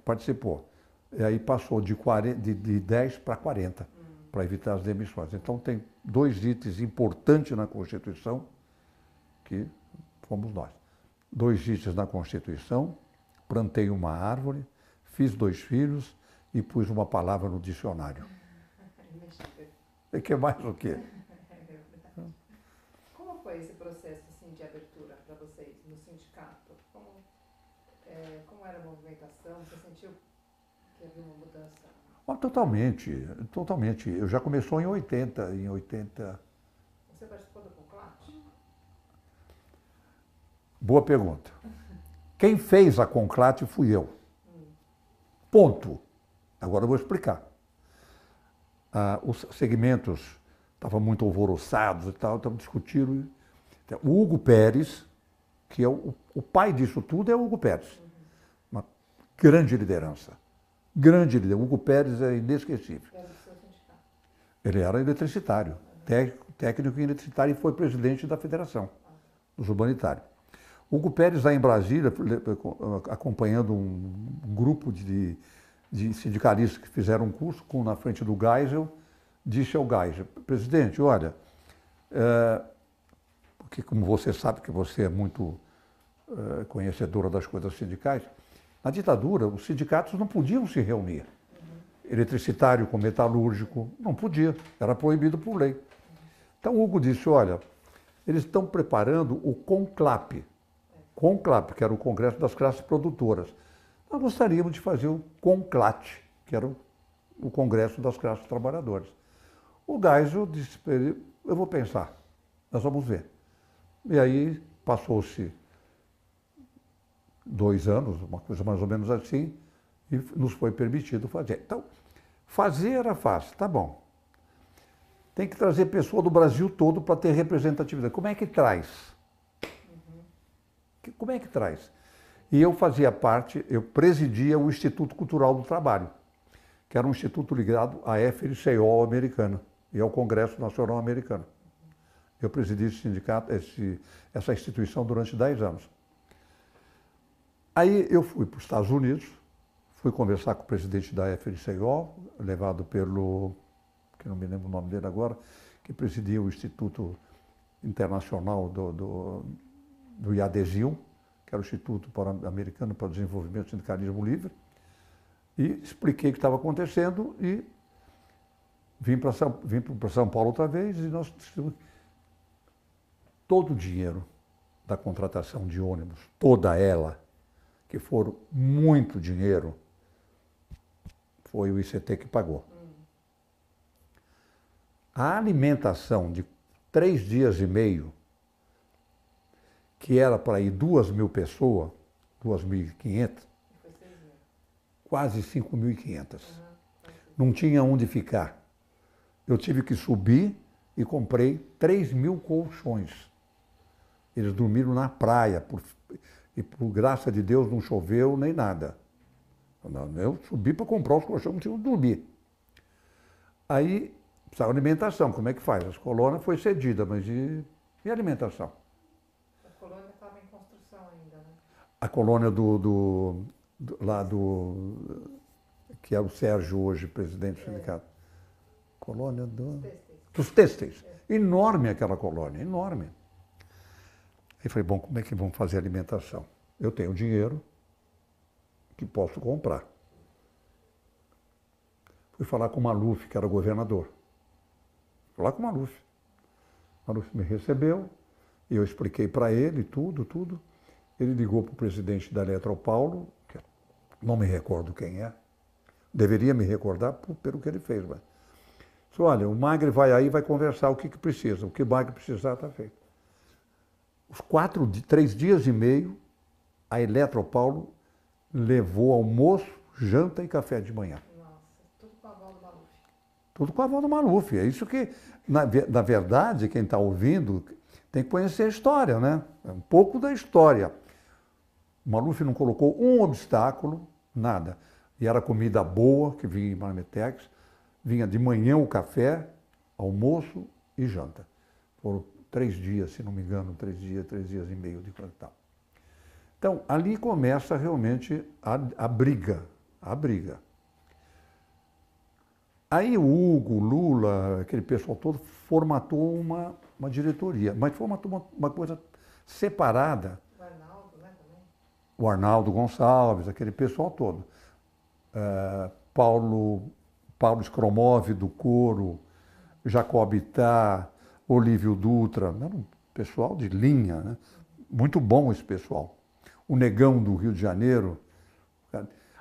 participou. E aí passou de, 40, de, de 10 para 40, uhum. para evitar as demissões. Então tem dois itens importantes na Constituição, que fomos nós. Dois itens na Constituição, plantei uma árvore, fiz dois filhos e pus uma palavra no dicionário. *laughs* E que mais o quê? foi esse processo assim, de abertura para vocês no sindicato? Como, é, como era a movimentação? Você sentiu que havia uma mudança? Oh, totalmente, totalmente. Eu já começou em 80, em 80. Você participou do Conclate? Boa pergunta. Quem fez a Conclate fui eu. Hum. Ponto. Agora eu vou explicar. Ah, os segmentos estavam muito alvoroçados e tal, estavam discutindo então, o Hugo Pérez, que é o, o pai disso tudo, é o Hugo Pérez. Uma grande liderança. Grande liderança. O Hugo Pérez é inesquecível. É Ele era eletricitário, técnico, técnico em eletricidade e foi presidente da federação dos urbanitários. Hugo Pérez está em Brasília acompanhando um grupo de, de, sindicalistas que fizeram um curso com, na frente do Geisel, disse ao Geisel, presidente, olha, eh, que como você sabe, que você é muito eh, conhecedora das coisas sindicais, na ditadura os sindicatos não podiam se reunir. Eletricitário com metalúrgico, não podia, era proibido por lei. Então Hugo disse, olha, eles estão preparando o CONCLAP, CONCLAP, que era o Congresso das Classes Produtoras. Nós gostaríamos de fazer o CONCLAT, que era o Congresso das Classes Trabalhadoras. O Gaiso disse para ele, eu vou pensar, nós vamos ver. E aí passou-se dois anos, uma coisa mais ou menos assim, e nos foi permitido fazer. Então, fazer era fácil, tá bom. Tem que trazer pessoa do Brasil todo para ter representatividade. Como é que traz? Como é que traz? E eu fazia parte, eu presidia o Instituto Cultural do Trabalho, que era um instituto ligado à FLCO americana e ao Congresso Nacional Americano. Eu presidi esse sindicato, esse, essa instituição durante 10 anos. Aí eu fui para os Estados Unidos, fui conversar com o presidente da FLCO, levado pelo, que não me lembro o nome dele agora, que presidia o Instituto Internacional do, do, do IADESIL, que era o Instituto Americano para o Desenvolvimento do Sindicalismo Livre, e expliquei o que estava acontecendo e vim para São, São Paulo outra vez e nós todo o dinheiro da contratação de ônibus, toda ela, que foram muito dinheiro, foi o ICT que pagou. A alimentação de três dias e meio, que era para ir duas mil pessoas, 2.500, quase 5.500. Não tinha onde ficar. Eu tive que subir e comprei 3 mil colchões. Eles dormiram na praia, por, e por graça de Deus não choveu nem nada. Eu subi para comprar os colchões, não tinha onde dormir. Aí, precisava alimentação, como é que faz? As colonas foi cedida, mas e, e alimentação? A colônia estava em construção ainda, né? A colônia do, do, do lá do, que é o Sérgio hoje, presidente do é. sindicato. Colônia do, dos têxteis. É. Enorme aquela colônia, enorme. Ele falou, bom, como é que vamos fazer a alimentação? Eu tenho dinheiro que posso comprar. Fui falar com o Maluf, que era o governador. Fui lá com o Maluf. O Maluf me recebeu, e eu expliquei para ele tudo, tudo. Ele ligou para o presidente da Eletropaulo, que é, não me recordo quem é, deveria me recordar por, pelo que ele fez, mas. Disse, olha, o Magre vai aí, vai conversar o que, que precisa. O que o Magre precisar está feito os quatro, três dias e meio, a Eletropaulo levou almoço, janta e café de manhã. Nossa, tudo com a do Maluf. Tudo com a do Maluf. É isso que, na, na verdade, quem está ouvindo tem que conhecer a história, né? É um pouco da história. O Maluf não colocou um obstáculo, nada. E era comida boa, que vinha em Marmitex. Vinha de manhã o café, almoço e janta. Foram três dias, se não me engano, três dias, três dias e meio de tal. Então, ali começa realmente a, a briga, a briga. Aí o Hugo, Lula, aquele pessoal todo formatou uma, uma diretoria, mas formatou uma, uma coisa separada. O Arnaldo, né, também? O Arnaldo Gonçalves, aquele pessoal todo. Uh, Paulo, Paulo Skromov do Coro, Jacob Itá, Olívio Dutra, era um pessoal de linha, né? muito bom esse pessoal. O Negão do Rio de Janeiro.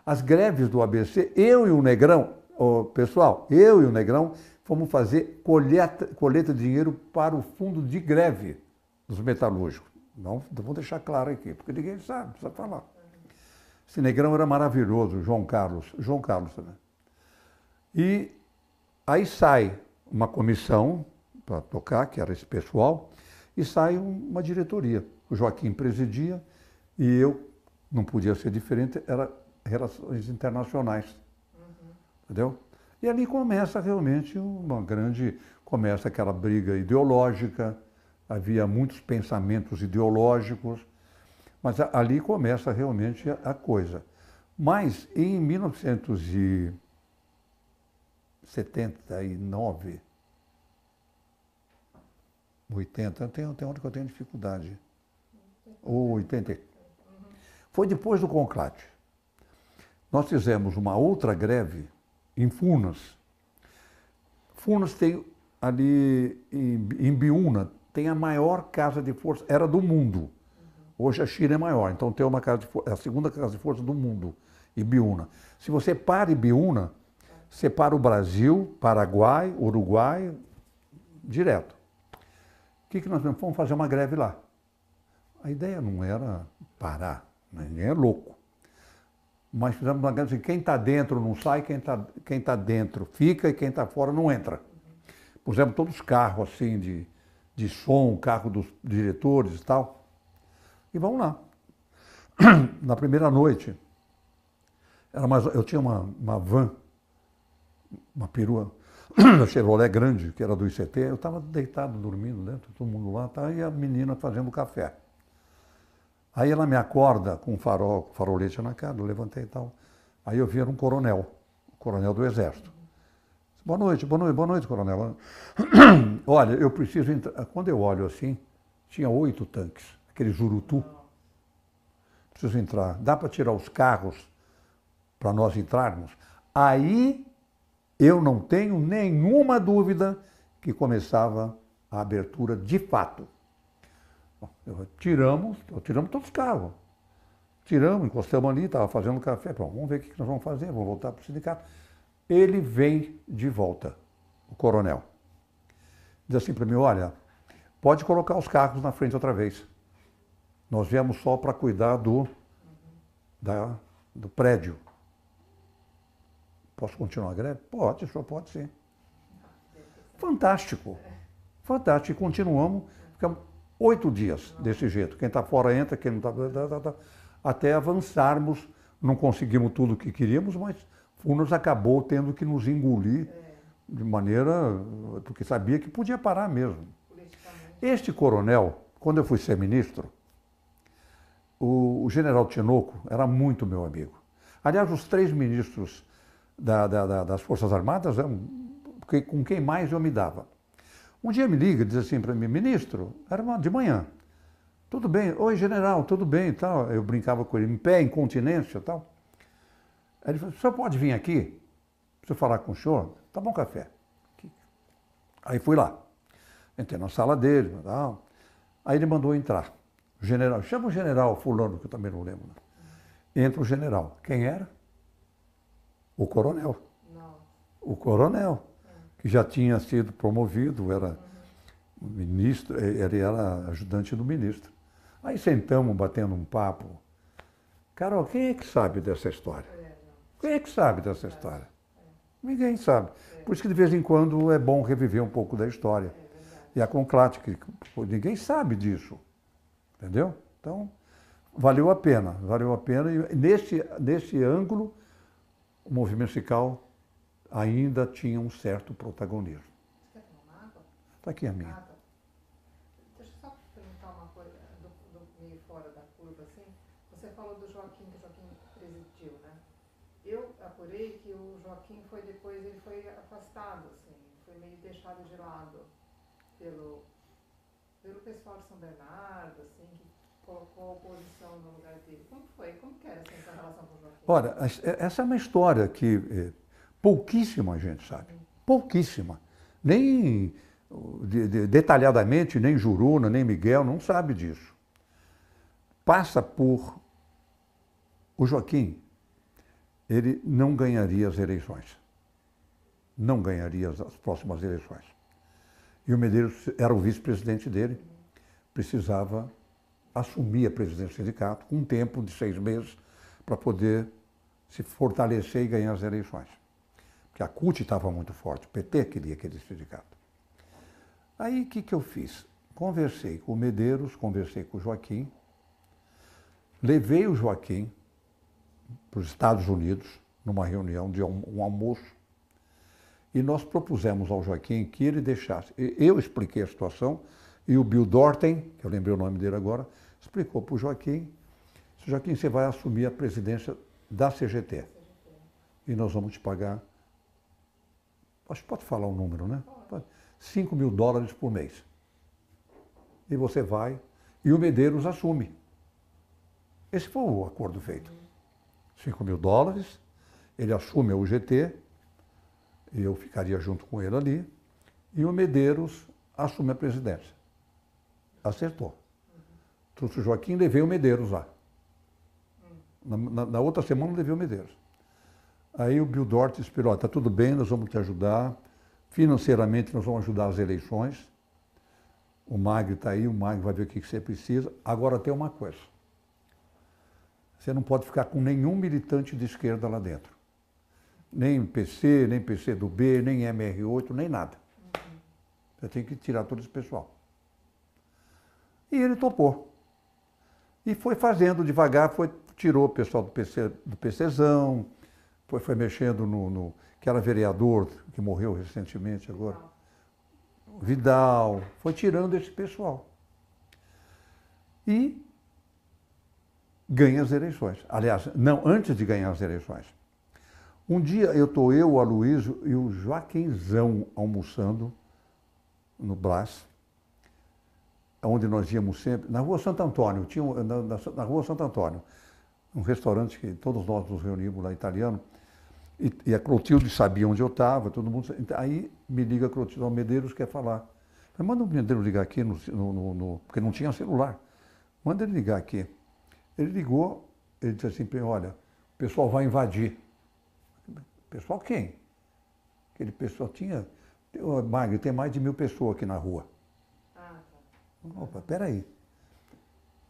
As greves do ABC, eu e o Negrão, oh, pessoal, eu e o Negrão fomos fazer coleta, coleta de dinheiro para o fundo de greve dos metalúrgicos. Não, vou deixar claro aqui, porque ninguém sabe, precisa falar. Esse negrão era maravilhoso, João Carlos, João Carlos também. E aí sai uma comissão para tocar, que era esse pessoal, e sai uma diretoria. O Joaquim presidia e eu, não podia ser diferente, era Relações Internacionais. Uhum. Entendeu? E ali começa realmente uma grande. Começa aquela briga ideológica, havia muitos pensamentos ideológicos, mas ali começa realmente a, a coisa. Mas em 1979, 80, tem, tem onde que eu tenho dificuldade. Ou 80. Foi depois do conclate. Nós fizemos uma outra greve em Funas. Funas tem ali em, em Biúna, tem a maior casa de força, era do mundo. Hoje a China é maior, então tem uma casa de força, é a segunda casa de força do mundo, Biúna. Se você para você separa o Brasil, Paraguai, Uruguai, direto que, que nós vamos? fazer uma greve lá. A ideia não era parar, né? ninguém é louco. Mas fizemos uma greve assim, quem está dentro não sai, quem está quem tá dentro fica e quem está fora não entra. Pusemos todos os carros assim de, de som, carro dos diretores e tal. E vamos lá. *clears throat* Na primeira noite, era mais, eu tinha uma, uma van, uma perua, a *coughs* Chevrolet grande, que era do ICT, eu estava deitado, dormindo dentro, todo mundo lá, tá, e a menina fazendo café. Aí ela me acorda com um farol, farolete na cara, eu levantei e tal. Aí eu vi era um coronel, coronel do Exército. Boa noite, boa noite, boa noite, coronel. *coughs* Olha, eu preciso entrar. Quando eu olho assim, tinha oito tanques, aquele jurutu. Preciso entrar. Dá para tirar os carros para nós entrarmos? Aí eu não tenho nenhuma dúvida que começava a abertura de fato. Bom, eu, tiramos, eu, tiramos todos os carros. Tiramos, encostamos ali, estava fazendo café. Bom, vamos ver o que nós vamos fazer, vamos voltar para o sindicato. Ele vem de volta, o coronel. Diz assim para mim, olha, pode colocar os carros na frente outra vez. Nós viemos só para cuidar do, da, do prédio. Posso continuar a greve? Pode, só pode sim. Fantástico. Fantástico. E continuamos, ficamos oito dias desse jeito. Quem está fora entra, quem não está. Tá, tá, tá, até avançarmos, não conseguimos tudo o que queríamos, mas Funas acabou tendo que nos engolir de maneira. porque sabia que podia parar mesmo. Este coronel, quando eu fui ser ministro, o, general Tinoco era muito meu amigo. Aliás, os três ministros da, da, das Forças Armadas, é com quem mais eu me dava. Um dia me liga e diz assim para mim, ministro, era uma, de manhã, tudo bem, oi general, tudo bem e tal. Eu brincava com ele, em pé, incontinência e tal. Aí ele falou, o senhor pode vir aqui? Preciso falar com o senhor? Tá bom café. Aí fui lá. Entrei na sala dele, tal. Aí ele mandou entrar. O general, chama o general fulano, que eu também não lembro. Né? Entra o general. Quem era? o coronel. Não. O coronel, que já tinha sido promovido, era ministro, eh, ele era ajudante do ministro. Aí sentamos, batendo um papo. Carol, quem é que sabe dessa história? É, quem é que sabe dessa é. história? É. Ninguém sabe. Por isso que de vez em quando é bom reviver um pouco da história. E a Conclate, que ninguém sabe disso. Entendeu? Então, valeu a pena, valeu a pena. E nesse, nesse ângulo, o movimento sindical ainda tinha um certo protagonismo. Você quer tomar uma água? Está aqui a minha. Água. Deixa eu só perguntar uma coisa, do, do, meio fora da curva, assim. Você falou do Joaquim, que o Joaquim presidiu, né? Eu apurei que o Joaquim foi depois, ele foi afastado, assim, foi meio deixado de lado pelo, pelo pessoal de São Bernardo, assim, que colocou a oposição no lugar dele. Como foi? Como que era essa relação com o Joaquim? Olha, essa é uma história que eh, pouquíssima gente sabe. Pouquíssima. Nem detalhadamente, nem Juruna, nem Miguel, não sabe disso. Passa por o Joaquim, ele não ganharia as eleições. Não ganharia as próximas eleições. E o Medeiros era o vice-presidente dele, uhum. precisava assumir a presidência do sindicato com um tempo de seis meses para poder se fortalecer e ganhar as eleições. Porque a CUT estava muito forte, o PT queria aquele sindicato. Aí o que, que eu fiz? Conversei com o Medeiros, conversei com o Joaquim, levei o Joaquim para os Estados Unidos, numa reunião de um, um almoço, e nós propusemos ao Joaquim que ele deixasse. Eu expliquei a situação e o Bill Dorten, que eu lembrei o nome dele agora, explicou para o Joaquim, Joaquim, você vai assumir a presidência da CGT. E nós vamos te pagar, acho que pode falar um número, né? 5 mil dólares por mês. E você vai, e o Medeiros assume. Esse foi o acordo feito. 5 mil dólares, ele assume a UGT, e eu ficaria junto com ele ali, e o Medeiros assume a presidência. Acertou o Joaquim levei o Medeiros lá. Na, na, na outra semana levei o Medeiros. Aí o Bill Dort esperou, está tudo bem, nós vamos te ajudar. Financeiramente nós vamos ajudar as eleições. O Magri está aí, o Magri vai ver o que, que você precisa. Agora tem uma coisa. Você não pode ficar com nenhum militante de esquerda lá dentro. Nem PC, nem PC do B, nem MR8, nem nada. Uhum. Você tem que tirar todo esse pessoal. E ele topou. E foi fazendo devagar, foi, tirou o pessoal do, PC, do PCzão, foi, foi mexendo no, no, que era vereador, que morreu recentemente agora. Vidal, foi tirando esse pessoal. E ganha as eleições. Aliás, não, antes de ganhar as eleições. Um dia eu estou eu, o Aloysio e o Joaquimzão almoçando no Blas onde nós íamos sempre, na Rua Santo Antônio, tinha, um, na, na, na, Rua Santo Antônio, um restaurante que todos nós nos reunimos lá, italiano, e, e a Clotilde sabia onde eu estava, todo mundo. Então, aí me liga a Clotilde, o Medeiros quer falar. Falei, manda o Medeiros ligar aqui, no, no, no, porque não tinha celular. Manda ele ligar aqui. Ele ligou, ele disse assim, olha, o pessoal vai invadir. Pessoal quem? Aquele pessoal tinha, Magno, tem mais de mil pessoas aqui na rua. Opa, peraí.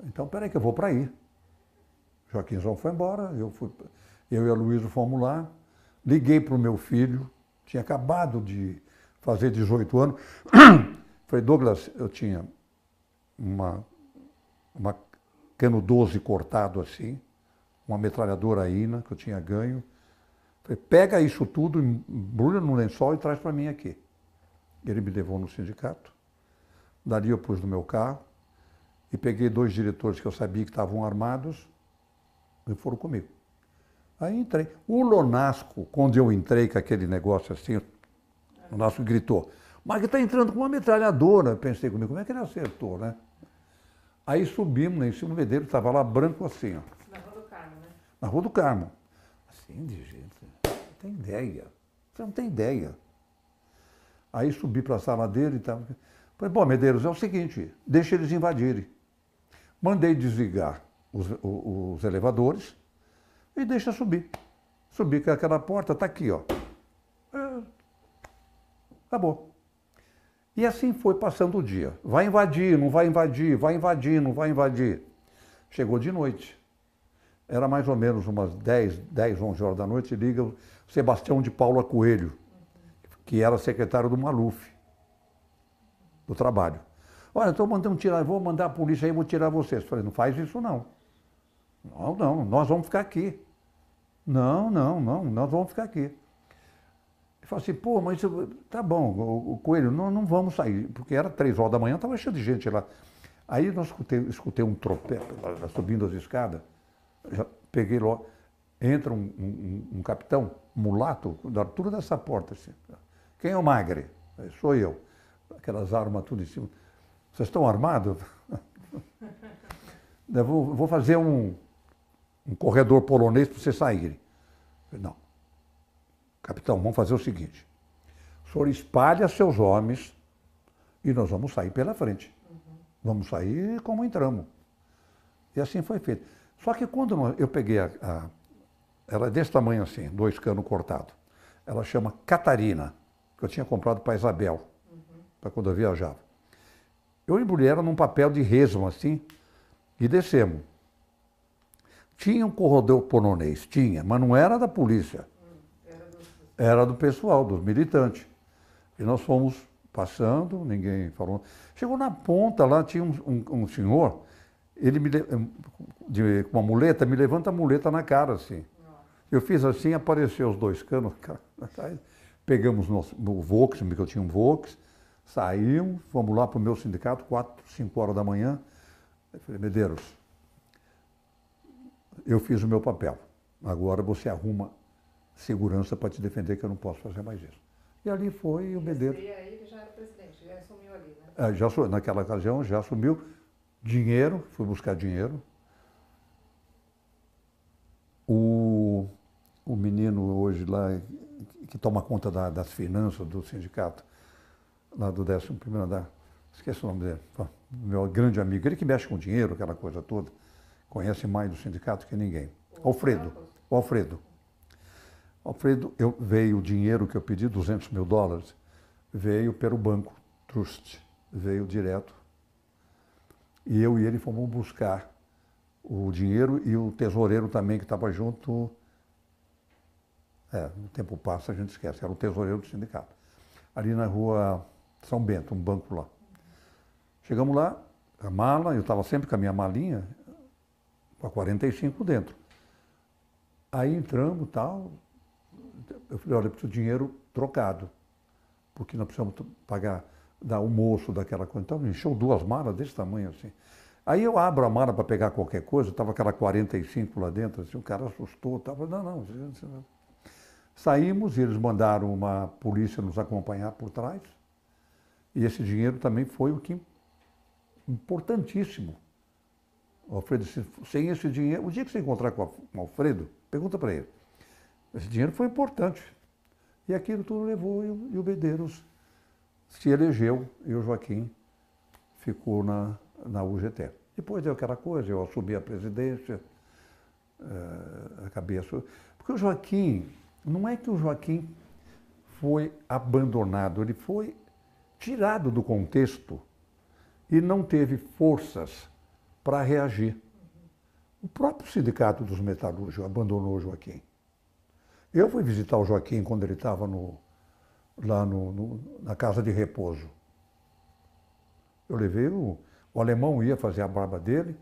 Então, peraí que eu vou para aí. Joaquim João foi embora, eu, fui, eu e a Luísa fomos lá, liguei para o meu filho, tinha acabado de fazer 18 anos. *coughs* Falei, Douglas, eu tinha uma, uma cano 12 cortado assim, uma metralhadora INA né, que eu tinha ganho. Falei, pega isso tudo, embrulha no lençol e traz para mim aqui. Ele me levou no sindicato. Dali eu pus no meu carro e peguei dois diretores que eu sabia que estavam armados e foram comigo. Aí entrei. O Lonasco, quando eu entrei com aquele negócio assim, o Lonasco gritou, mas que está entrando com uma metralhadora. Eu pensei comigo, como é que ele acertou, né? Aí subimos né, em cima do medeiro, estava lá branco assim, ó. Na Rua do Carmo, né? Na Rua do Carmo. Assim, de gente, não tem ideia. Você não tem ideia. Aí subi para a sala dele e estava... Falei, bom Medeiros, é o seguinte, deixa eles invadirem. Mandei desligar os, os elevadores e deixa subir. Subir com aquela porta, está aqui, ó. É, acabou. E assim foi passando o dia. Vai invadir, não vai invadir, vai invadir, não vai invadir. Chegou de noite. Era mais ou menos umas 10, 10, 11 horas da noite, liga o Sebastião de Paula Coelho, que era secretário do Maluf do trabalho. Olha, estou mandando tirar, vou mandar a polícia aí, vou tirar vocês. Falei, não faz isso não. Não, não, nós vamos ficar aqui. Não, não, não, nós vamos ficar aqui. Ele falou assim, pô, mas tá bom, o, o Coelho, não, não vamos sair, porque era três horas da manhã, estava cheio de gente lá. Aí nós escutei, escutei um tropeço, subindo as escadas, já peguei logo, entra um, um, um capitão, mulato, da altura dessa porta, assim, tá. quem é o Magre? Sou eu aquelas armas tudo em cima. Vocês estão armados? *laughs* vou, vou fazer um, um corredor polonês para vocês saírem. Não. Capitão, vamos fazer o seguinte. O senhor espalha seus homens e nós vamos sair pela frente. Uhum. Vamos sair como entramos. E assim foi feito. Só que quando eu peguei a, a ela é desse tamanho assim, dois canos cortados. Ela chama Catarina, que eu tinha comprado para Isabel para quando eu viajava. Eu embrulhei ela num papel de resmo assim e descemos. Tinha um corredor polonês, tinha, mas não era da polícia. Era do pessoal, dos militantes. E nós fomos passando, ninguém falou. Chegou na ponta lá, tinha um, um, um senhor, ele me, de, com uma muleta, me levanta a muleta na cara assim. Eu fiz assim, apareceu os dois canos, *laughs* cara, pegamos o Vox, que eu tinha um Vox, Saiu, fomos lá para o meu sindicato, 4, 5 horas da manhã. Eu falei, Medeiros, eu fiz o meu papel. Agora você arruma segurança para te defender, que eu não posso fazer mais isso. E ali foi o Medeiros. E aí ele já era presidente, já assumiu ali, né? É, já, naquela ocasião já assumiu dinheiro, fui buscar dinheiro. O, o menino hoje lá, que toma conta da, das finanças do sindicato, lá do 11 andar, esquece o nome dele, meu grande amigo, ele que mexe com dinheiro, aquela coisa toda, conhece mais do sindicato que ninguém. O Alfredo, o Alfredo. Alfredo, eu, veio o dinheiro que eu pedi, 200 mil dólares, veio pelo banco Trust, veio direto. E eu e ele fomos buscar o dinheiro e o tesoureiro também que estava junto. É, o tempo passa, a gente esquece. Era o tesoureiro do sindicato. Ali na rua são Bento, um banco lá. Chegamos lá, a mala, eu estava sempre com a minha malinha, com a 45 dentro. Aí entramos tal. Eu falei, olha, eu preciso de dinheiro trocado, porque nós precisamos pagar, dar um moço daquela coisa. Então, encheu duas malas desse tamanho assim. Aí eu abro a mala para pegar qualquer coisa, estava aquela 45 lá dentro, assim, o cara assustou, tava, não, não. Saímos, e eles mandaram uma polícia nos acompanhar por trás. E esse dinheiro também foi o que importantíssimo. O Alfredo, sem esse dinheiro, o dia que você encontrar com o Alfredo, pergunta para ele. Esse dinheiro foi importante. E aquilo tudo levou e o Bedeiros se elegeu e o Joaquim ficou na, na UGT. Depois deu aquela coisa, eu assumi a presidência, eh, a cabeça. Porque o Joaquim, não é que o Joaquim foi abandonado, ele foi tirado do contexto e não teve forças para reagir. O próprio Sindicato dos Metalúrgicos abandonou o Joaquim. Eu fui visitar o Joaquim quando ele estava lá no, no, na casa de repouso. Eu levei o, o alemão ia fazer a barba dele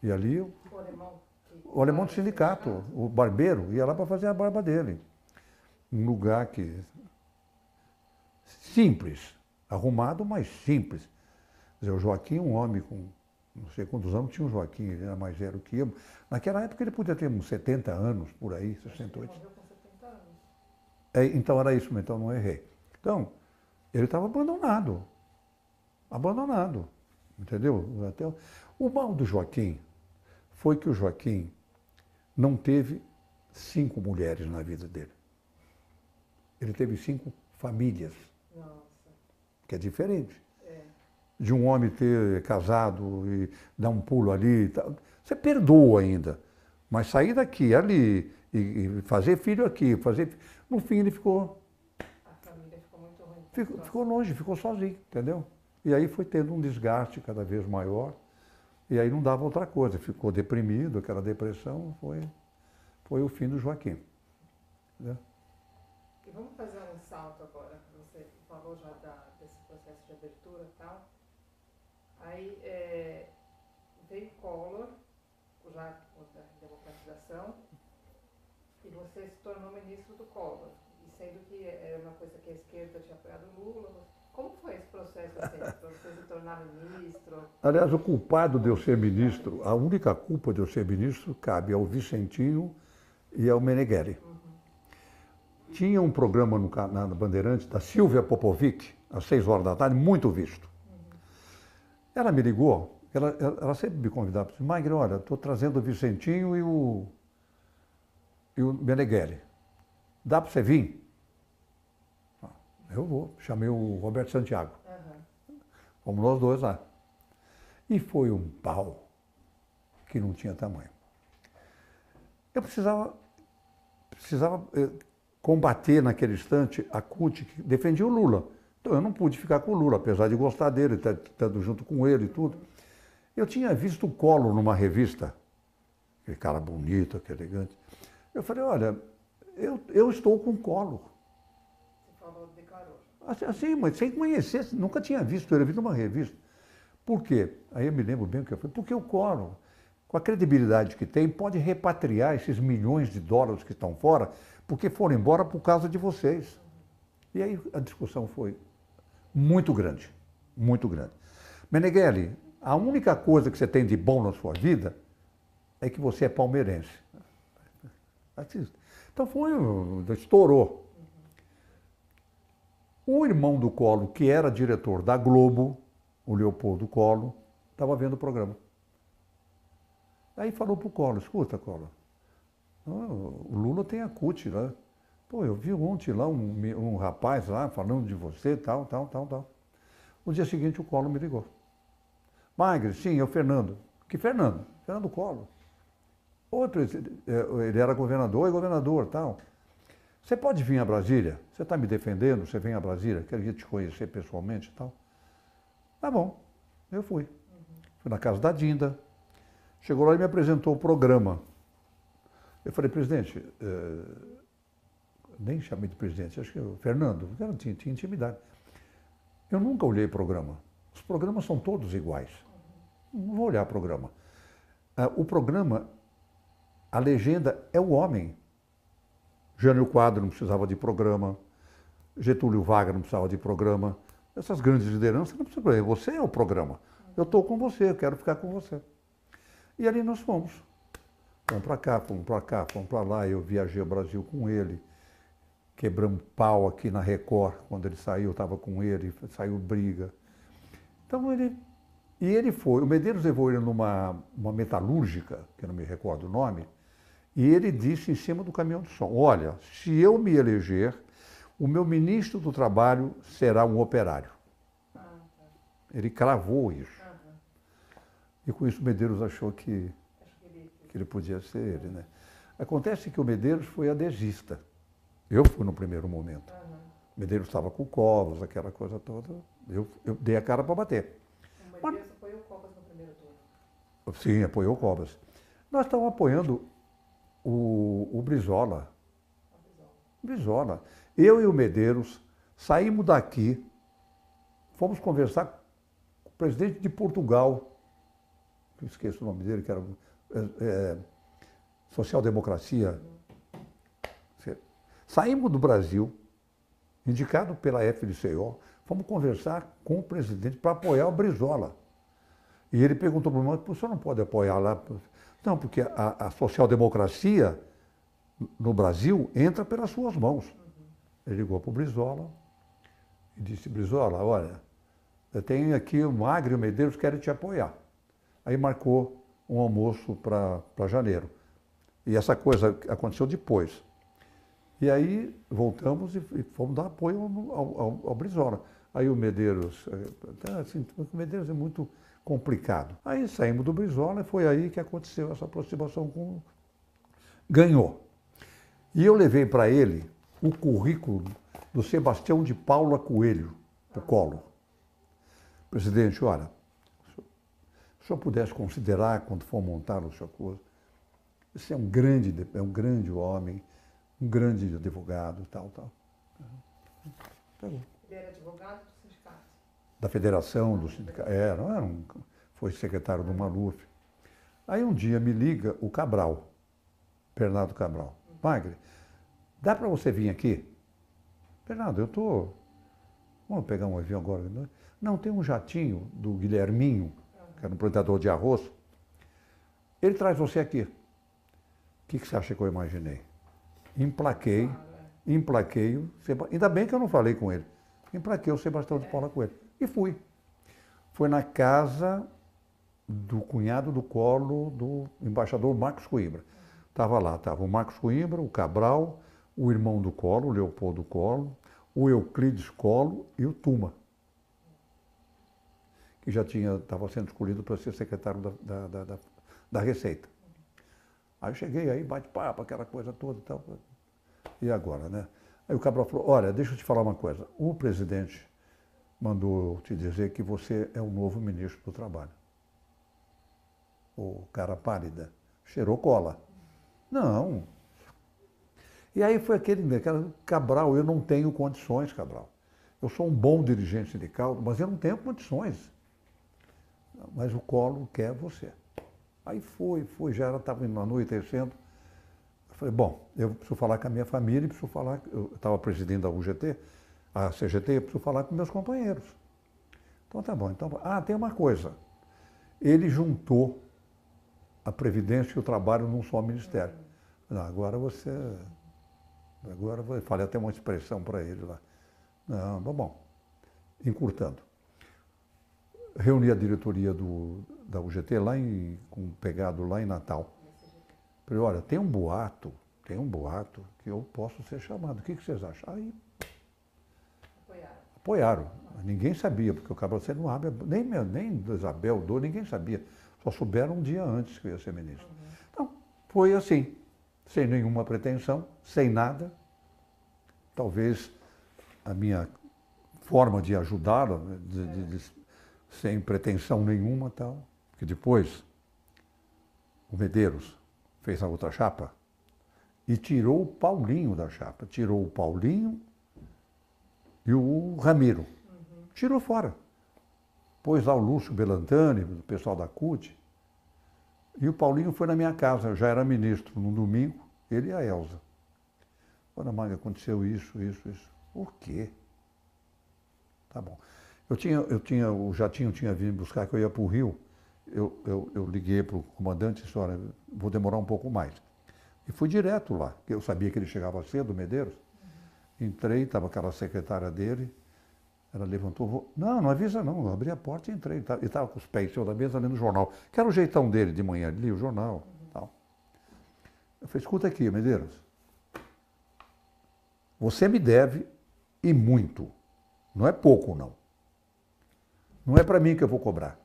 e ali o alemão, o alemão do sindicato, o barbeiro ia lá para fazer a barba dele. Um lugar que simples, arrumado, mas simples. Quer dizer, o Joaquim, um homem com não sei quantos anos tinha o Joaquim, ele era mais velho que eu. Naquela época ele podia ter uns 70 anos, por aí, 68. Ele com 70 anos. É, então era isso, então não errei. Então, ele estava abandonado. Abandonado. Entendeu? Até o... o mal do Joaquim foi que o Joaquim não teve cinco mulheres na vida dele. Ele teve cinco famílias. Não que é diferente. É. De um homem ter casado e dar um pulo ali e tal. Você perdoa ainda. Mas sair daqui, ali, e, fazer filho aqui, fazer. No fim ele ficou. A família ficou muito longe. Ficou, ficou longe, ficou sozinho, entendeu? E aí foi tendo um desgaste cada vez maior. E aí não dava outra coisa, ficou deprimido, aquela depressão foi, foi o fim do Joaquim. Entendeu? E vamos fazer um salto agora. Você falou já da abertura e tal. Aí é, veio Collor, já da democratização, e você se tornou ministro do Collor. E sendo que era uma coisa que a esquerda tinha apoiado Lula, como foi esse processo assim, para você se tornar ministro? Aliás, o culpado de eu ser ministro, a única culpa de eu ser ministro cabe ao Vicentinho e ao Meneghelli. Uhum. Tinha um programa no, na, na Bandeirante da Silvia Popovic, às seis horas da tarde, muito visto. Ela me ligou, ela, ela sempre me convidava, disse, Magno, olha, estou trazendo o Vicentinho e o, e o Meneghelli. Dá para você vir? Ah, eu vou. Chamei o Roberto Santiago. Uhum. Fomos nós dois lá. E foi um pau que não tinha tamanho. Eu precisava, precisava eh, combater naquele instante a CUT que defendia o Lula. Então eu não pude ficar com o Lula, apesar de gostar dele, estando tá, tá junto com ele e tudo. Eu tinha visto o Colo numa revista, aquele cara bonito, aquele elegante. Eu falei, olha, eu, eu estou com o Colo. Você falou, Assim, assim, mas sem conhecer, nunca tinha visto ele, eu numa revista. Por quê? Aí eu me lembro bem o que eu falei, porque o Colo, com a credibilidade que tem, pode repatriar esses milhões de dólares que estão fora, porque foram embora por causa de vocês. E aí a discussão foi muito grande, muito grande. Meneghelli, a única coisa que você tem de bom na sua vida é que você é palmeirense. Então foi, estourou. O irmão do Colo, que era diretor da Globo, o Leopoldo Colo, estava vendo o programa. Aí falou para o Colo, escuta, Colo, ah, o Lula tem a CUT, né? Pô, eu vi ontem lá um, um rapaz lá falando de você, tal, tal, tal, tal. No dia seguinte o Collor me ligou. Magre, sim, é o Fernando. Que Fernando? Fernando Collor. Outro, é, ele era governador e governador, tal. Você pode vir a Brasília? Você está me defendendo? Você vem a Brasília? ir te conhecer pessoalmente e tal. Tá bom. Eu fui. Fui na casa da Dinda. Chegou lá e me apresentou o programa. Eu falei, presidente, eh, nem chamei de presidente, acho que o Fernando, eu não tinha, tinha intimidade. Eu nunca olhei programa. Os programas são todos iguais. Não vou olhar programa. Ah, o programa, a legenda é o homem. Jânio Quadro não precisava de programa, Getúlio Vargas não precisava de programa, essas grandes lideranças não precisam. Você é o programa. Eu estou com você, eu quero ficar com você. E ali nós fomos. Fomos para cá, fomos para cá, fomos para lá. Eu viajei o Brasil com ele quebramos pau aqui na Record, quando ele saiu, eu estava com ele, saiu briga. Então ele. E ele foi, o Medeiros levou ele numa uma metalúrgica, que eu não me recordo o nome, e ele disse em cima do caminhão de som: Olha, se eu me eleger, o meu ministro do Trabalho será um operário. Ah, tá. Ele cravou isso. E com isso o Medeiros achou que, que ele podia ser ele. Né? Acontece que o Medeiros foi adesista. Eu fui no primeiro momento. Uhum. Medeiros estava com o Covas, aquela coisa toda. Eu, eu dei a cara para bater. O Mas apoiou o Covas no primeiro turno? Sim, apoiou o Covas. Nós estamos apoiando o, o Brizola. O Brizola. Eu e o Medeiros saímos daqui, fomos conversar com o presidente de Portugal, esqueço o nome dele, que era é, é Social Democracia. Saímos do Brasil, indicado pela FLCO, fomos conversar com o presidente para apoiar o Brizola. E ele perguntou para mim, o senhor não pode apoiar lá? Não, porque a, a social-democracia no Brasil entra pelas suas mãos. Uhum. Ele ligou para o Brizola e disse, Brizola, olha, eu tenho aqui o o Medeiros, querem te apoiar. Aí marcou um almoço para janeiro. E essa coisa aconteceu depois. E aí voltamos e, fomos dar apoio ao, ao, ao Brizola. Aí o Medeiros, eh, assim, o Medeiros é muito complicado. Aí saímos do Brizola e foi aí que aconteceu essa aproximação com. Ganhou. E eu levei para ele o currículo do Sebastião de Paula Coelho, do Colo. Presidente, olha, se eu pudesse considerar quando for montar o seu curso, esse é um grande, é um grande homem, um grande advogado, tal, tal. Pegou. Tá Ele era advogado do sindicato? Da federação, do sindicato. Era, é, era um, foi secretário do Maluf. Aí um dia me liga o Cabral, Bernardo Cabral. Magre, dá para você vir aqui? Bernardo, eu tô. Vamos pegar um avião agora. Não, tem um jatinho do Guilherminho, que era um plantador de arroz. Ele traz você aqui. O que, que você acha que eu imaginei? Emplaquei, emplaquei, o Sebastião. ainda bem que eu não falei com ele, emplaquei o Sebastião de Paula Coelho e fui. Foi na casa do cunhado do colo do embaixador Marcos Coimbra. Estava lá, estava o Marcos Coimbra, o Cabral, o irmão do colo, o Leopoldo Colo, o Euclides Colo e o Tuma, que já tinha estava sendo escolhido para ser secretário da, da, da, da Receita. Aí eu cheguei aí, bate papo, aquela coisa toda e tal. E agora, né? Aí o Cabral falou, olha, deixa eu te falar uma coisa. O presidente mandou te dizer que você é o novo ministro do Trabalho. O cara pálida. Cheirou cola. Não. E aí foi aquele, aquele Cabral, eu não tenho condições, Cabral. Eu sou um bom dirigente sindical, mas eu não tenho condições. Mas o colo quer você. Aí foi, foi, já era, estava anoitecendo. Eu falei, bom, eu preciso falar com a minha família, preciso falar, eu estava presidindo a UGT, a CGT, preciso falar com meus companheiros. Então tá bom, então, ah, tem uma coisa. Ele juntou a Previdência e o trabalho num só ministério. Não, agora você. Agora eu falei até uma expressão para ele lá. Não, bom, tá bom, encurtando reuni a diretoria do, da UGT lá em, com um pegado lá em Natal. Falei, olha, tem um boato, tem um boato que eu posso ser chamado. O que, que vocês acham? Aí apoiaram. apoiaram. Ninguém sabia, porque o você não abre, nem, nem Isabel do, ninguém sabia. Só souberam um dia antes que eu ia ser ministro. Uhum. Então, foi assim, sem nenhuma pretensão, sem nada. Talvez a minha forma de ajudá-lo, de, de, de é sem pretensão nenhuma tal, que depois o Medeiros fez a outra chapa e tirou o Paulinho da chapa, tirou o Paulinho e o Ramiro. Uhum. Tirou fora. Pôs lá o Lúcio Belantani, o pessoal da CUT, e o Paulinho foi na minha casa, eu já era ministro, no domingo, ele e a Elza. Olha, Maga, aconteceu isso, isso, isso. Por quê? Tá bom. Eu tinha, eu tinha, o Jatinho tinha vindo buscar que eu ia para o Rio. Eu, eu, eu liguei para o comandante e disse, olha, vou demorar um pouco mais. E fui direto lá, eu sabia que ele chegava cedo, Medeiros. Entrei, estava aquela secretária dele, ela levantou, vou... não, não avisa não, eu abri a porta e entrei. Ele estava com os pés em cima da mesa lendo o jornal, que era o jeitão dele de manhã, ele lia o jornal tal. Eu falei, escuta aqui, Medeiros, você me deve e muito, não é pouco não. Não é para mim que eu vou cobrar.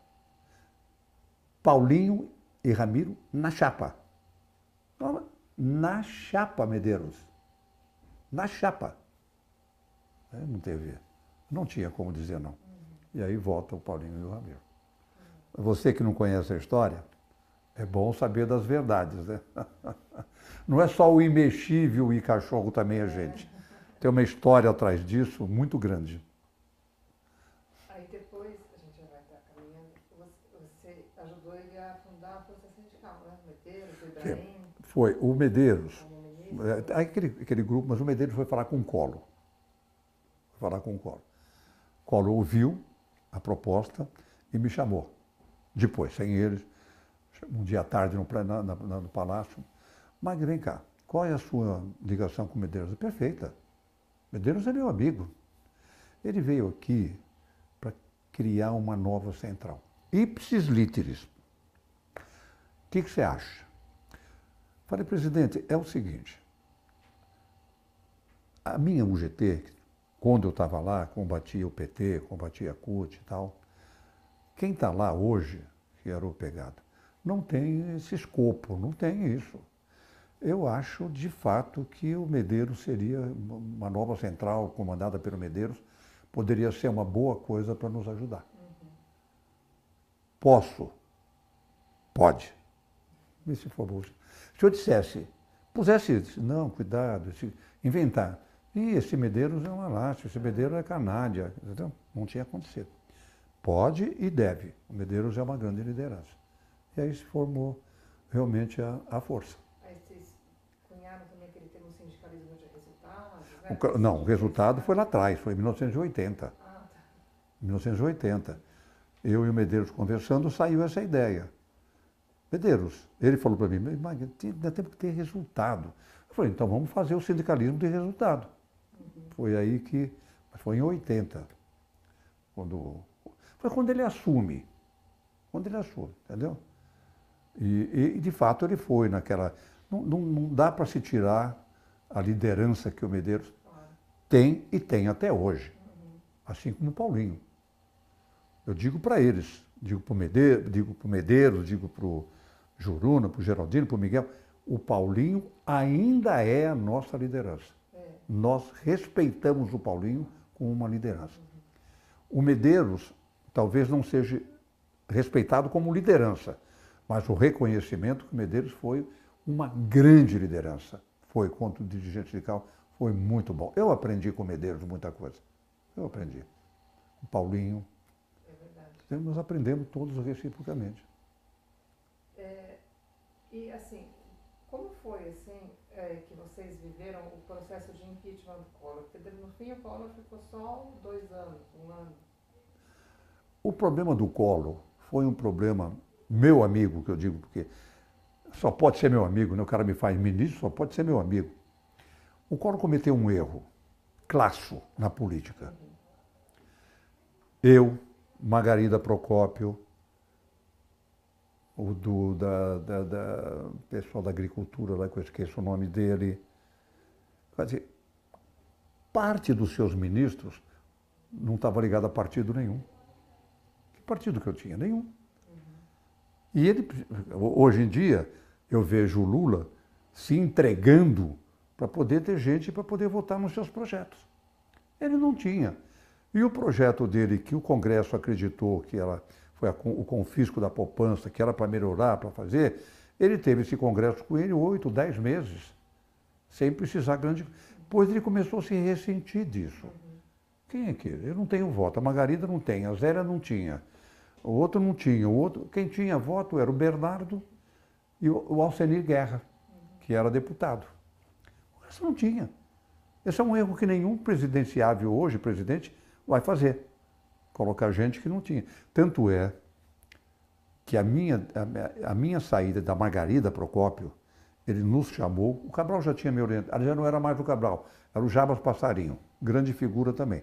Paulinho e Ramiro na chapa. Na chapa, Medeiros. Na chapa. É, não teve. Não tinha como dizer não. E aí volta o Paulinho e o Ramiro. Você que não conhece a história, é bom saber das verdades, né? *laughs* Não é só o imexível e cachorro também a gente. Tem uma história atrás disso muito grande. Foi o Medeiros, é, é aquele, aquele grupo, mas o Medeiros foi falar com o Colo. Foi falar com o Colo. Colo ouviu a proposta e me chamou. Depois, sem eles, um dia à tarde no, na, na, no palácio. Mas vem cá, qual é a sua ligação com o Medeiros? É perfeita. Medeiros é meu amigo. Ele veio aqui para criar uma nova central. Ipsis literis. O que, que você acha? Falei, presidente, é o seguinte, a minha UGT, quando eu estava lá, combatia o PT, combatia a CUT e tal, quem está lá hoje, que era o pegado, não tem esse escopo, não tem isso. Eu acho, de fato, que o Medeiros seria uma nova central comandada pelo Medeiros, poderia ser uma boa coisa para nos ajudar. Uhum. Posso? Pode. Me se for bolsa. Se eu dissesse, pusesse isso, não, cuidado, inventar. E esse Medeiros é um alácio, esse Medeiros é canádia, entendeu? Não tinha acontecido. Pode e deve. O Medeiros é uma grande liderança. E aí se formou realmente a, a força. Aí vocês cunharam também aquele termo sindicalismo de né? O, não, o resultado foi lá atrás, foi em 1980. Ah, tá. 1980. Eu e o Medeiros conversando, saiu essa ideia. Medeiros, ele falou para mim, Magno, ainda temos que ter resultado. Eu falei, então vamos fazer o sindicalismo de resultado. Uhum. Foi aí que, foi em 80, quando, foi quando ele assume, quando ele assume, entendeu? E, e de fato ele foi naquela, não, não, não dá para se tirar a liderança que o Medeiros tem e tem até hoje, assim como o Paulinho. Eu digo para eles, digo para Medeiros, digo para o Medeiros, digo para o Juruna, para o Geraldino, para o Miguel, o Paulinho ainda é a nossa liderança. É. Nós respeitamos o Paulinho como uma liderança. Uhum. O Medeiros talvez não seja respeitado como liderança, mas o reconhecimento que o Medeiros foi uma grande liderança. Foi contra o dirigente sindical, foi muito bom. Eu aprendi com o Medeiros muita coisa. Eu aprendi. O Paulinho. É verdade. Nós aprendemos todos reciprocamente. E assim, como foi assim é, que vocês viveram o processo de impeachment do Collor? Porque no fim o Collor ficou só dois anos, um ano. O problema do Collor foi um problema, meu amigo, que eu digo, porque só pode ser meu amigo, né? o cara me faz ministro, só pode ser meu amigo. O Collor cometeu um erro classo na política. Uhum. Eu, Margarida Procópio, o do da, da, da, pessoal da agricultura, lá que eu esqueço o nome dele. Quer dizer, parte dos seus ministros não estava ligada a partido nenhum. Que partido que eu tinha? Nenhum. E ele, hoje em dia, eu vejo o Lula se entregando para poder ter gente para poder votar nos seus projetos. Ele não tinha. E o projeto dele, que o Congresso acreditou que era foi a, o confisco da poupança, que era para melhorar, para fazer, ele teve esse congresso com ele oito, dez meses, sem precisar grande. Pois ele começou a se ressentir disso. Quem é que? Eu não tenho voto. A Margarida não tem, a Zélia não tinha. O outro não tinha. O outro, quem tinha voto era o Bernardo e o, o Alcenir Guerra, que era deputado. O não tinha. Esse é um erro que nenhum presidenciável hoje, presidente, vai fazer colocar gente que não tinha. Tanto é que a minha, a minha, a minha saída da Margarida Procópio, ele nos chamou, o Cabral já tinha me orientado, já não era mais o Cabral, era o Jabas Passarinho, grande figura também.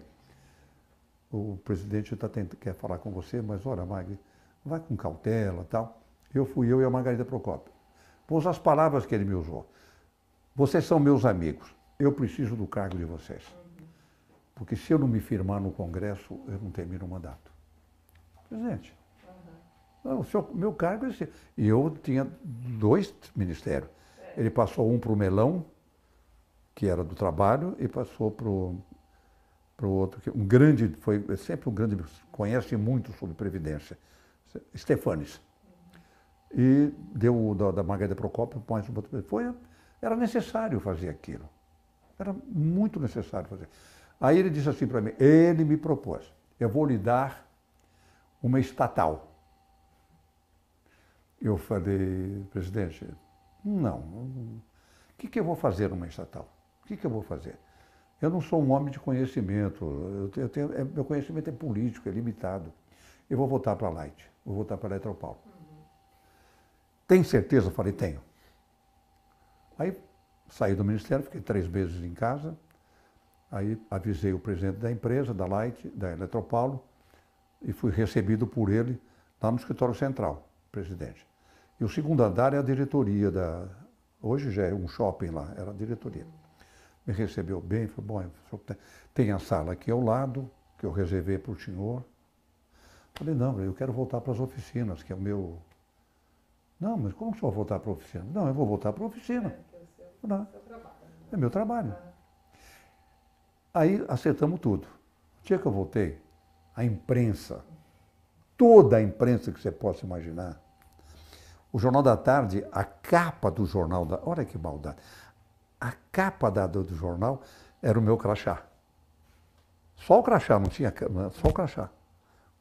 O presidente tá tentando, quer falar com você, mas olha, Magri, vai com cautela tal. Eu fui eu e a Margarida Procópio. Pôs as palavras que ele me usou. Vocês são meus amigos, eu preciso do cargo de vocês. Porque se eu não me firmar no Congresso, eu não termino o mandato. Presidente. o seu, meu cargo é esse. E eu tinha dois ministérios. É. Ele passou um para o Melão, que era do trabalho, e passou para o outro, que um grande, foi sempre um grande, conhece muito sobre Previdência, Stefanes. Uhum. E deu da, da Margarida Procópio, mais um Foi, era necessário fazer aquilo. Era muito necessário fazer. Aí ele disse assim para mim: ele me propôs, eu vou lhe dar uma estatal. Eu falei, presidente, não, o que, que eu vou fazer numa estatal? O que, que eu vou fazer? Eu não sou um homem de conhecimento, eu tenho, eu tenho, é, meu conhecimento é político, é limitado. Eu vou voltar para a Light, vou voltar para a Eletropaulo. Uhum. Tem certeza? Eu falei, tenho. Aí saí do ministério, fiquei três meses em casa, Aí avisei o presidente da empresa, da Light, da Eletropaulo, e fui recebido por ele lá no escritório central, presidente. E o segundo andar é a diretoria da. Hoje já é um shopping lá, era a diretoria. Me recebeu bem, falou, bom, é, tem a sala aqui ao lado, que eu reservei para o senhor. Falei, não, eu quero voltar para as oficinas, que é o meu. Não, mas como que o senhor vai voltar para a oficina? Não, eu vou voltar para a oficina. É, é o seu, ah, seu trabalho, né? é meu trabalho. Aí acertamos tudo. O dia que eu voltei, a imprensa, toda a imprensa que você possa imaginar, o Jornal da Tarde, a capa do jornal da. Olha que maldade. A capa da, do, jornal era o meu crachá. Só o crachá, não tinha. Só o crachá.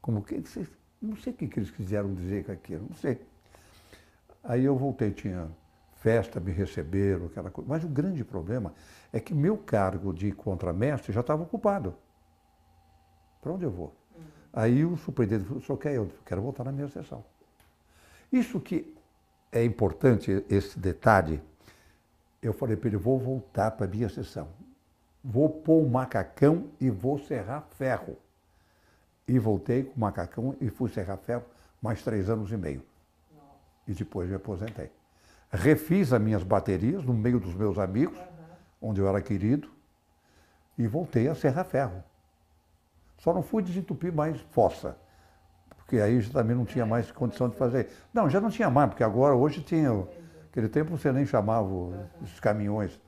Como que. Não sei o que eles quiseram dizer com aquilo, não sei. Aí eu voltei, tinha festa, me receberam, aquela coisa. Mas o grande problema é que meu cargo de contramestre já estava ocupado. Para onde eu vou? Uhum. Aí o surpreendente falou, só quer eu quero voltar na minha sessão. Isso que é importante, esse detalhe, eu falei para ele, vou voltar para a minha sessão. Vou pôr o macacão e vou serrar ferro. E voltei com o macacão e fui serrar ferro mais três anos e meio. E depois me aposentei refiz as minhas baterias no meio dos meus amigos, uhum. onde eu era querido, e voltei a Serra Ferro. Só não fui desentupir mais fossa, porque aí já também não tinha é, mais condição de fazer. Não, já não tinha mais, porque agora, hoje tinha. Aquele tempo você nem chamava os caminhões.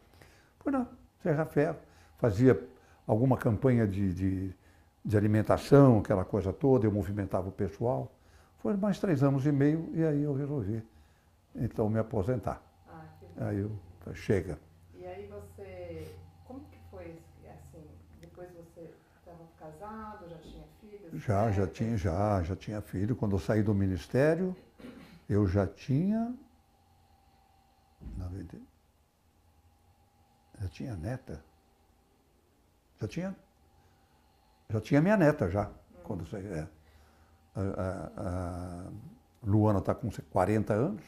Fui não, Serra Ferro. Fazia alguma campanha de, de, de alimentação, aquela coisa toda, eu movimentava o pessoal. Foi mais três anos e meio e aí eu resolvi então me aposentar. Ah, que aí eu, chega. E aí você, como que foi, assim, depois você estava casado, já tinha filhos? Já, já tinha, já, já tinha filho. Quando eu saí do ministério, eu já tinha, na verdade, já tinha neta. Já tinha, já tinha minha neta já, hum. quando É. A, a, a Luana está com 40 anos.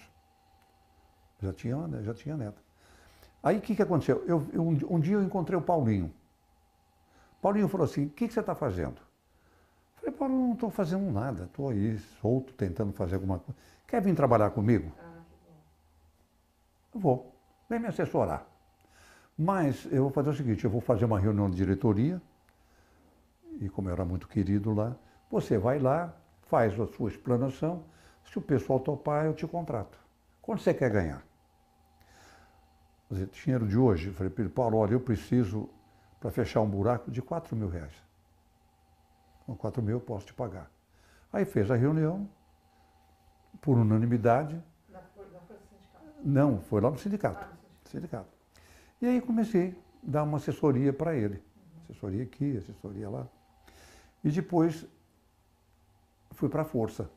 Já tinha, né, já tinha neta. Aí o que, que aconteceu? Eu, eu, um, um, dia eu encontrei o Paulinho. Paulinho falou assim, o que, que você está fazendo? Eu falei, Paulo, não estou fazendo nada, estou aí solto, tentando fazer alguma coisa. Quer vir trabalhar comigo? Ah, eu vou. Vem me assessorar. Mas eu vou fazer o seguinte, eu vou fazer uma reunião de diretoria, e como eu era muito querido lá, você vai lá, faz a sua explanação, se o pessoal topar, eu te contrato. Quanto você quer ganhar? dizer, dinheiro de hoje. Eu falei para ele, Paulo, olha, eu preciso, para fechar um buraco, de 4 mil reais. Com 4 mil eu posso te pagar. Aí fez a reunião, por unanimidade. Não foi, sindicato? Não, foi lá no sindicato. Ah, no sindicato. E aí comecei a dar uma assessoria para ele. Uhum. Assessoria aqui, assessoria lá. E depois fui para a força.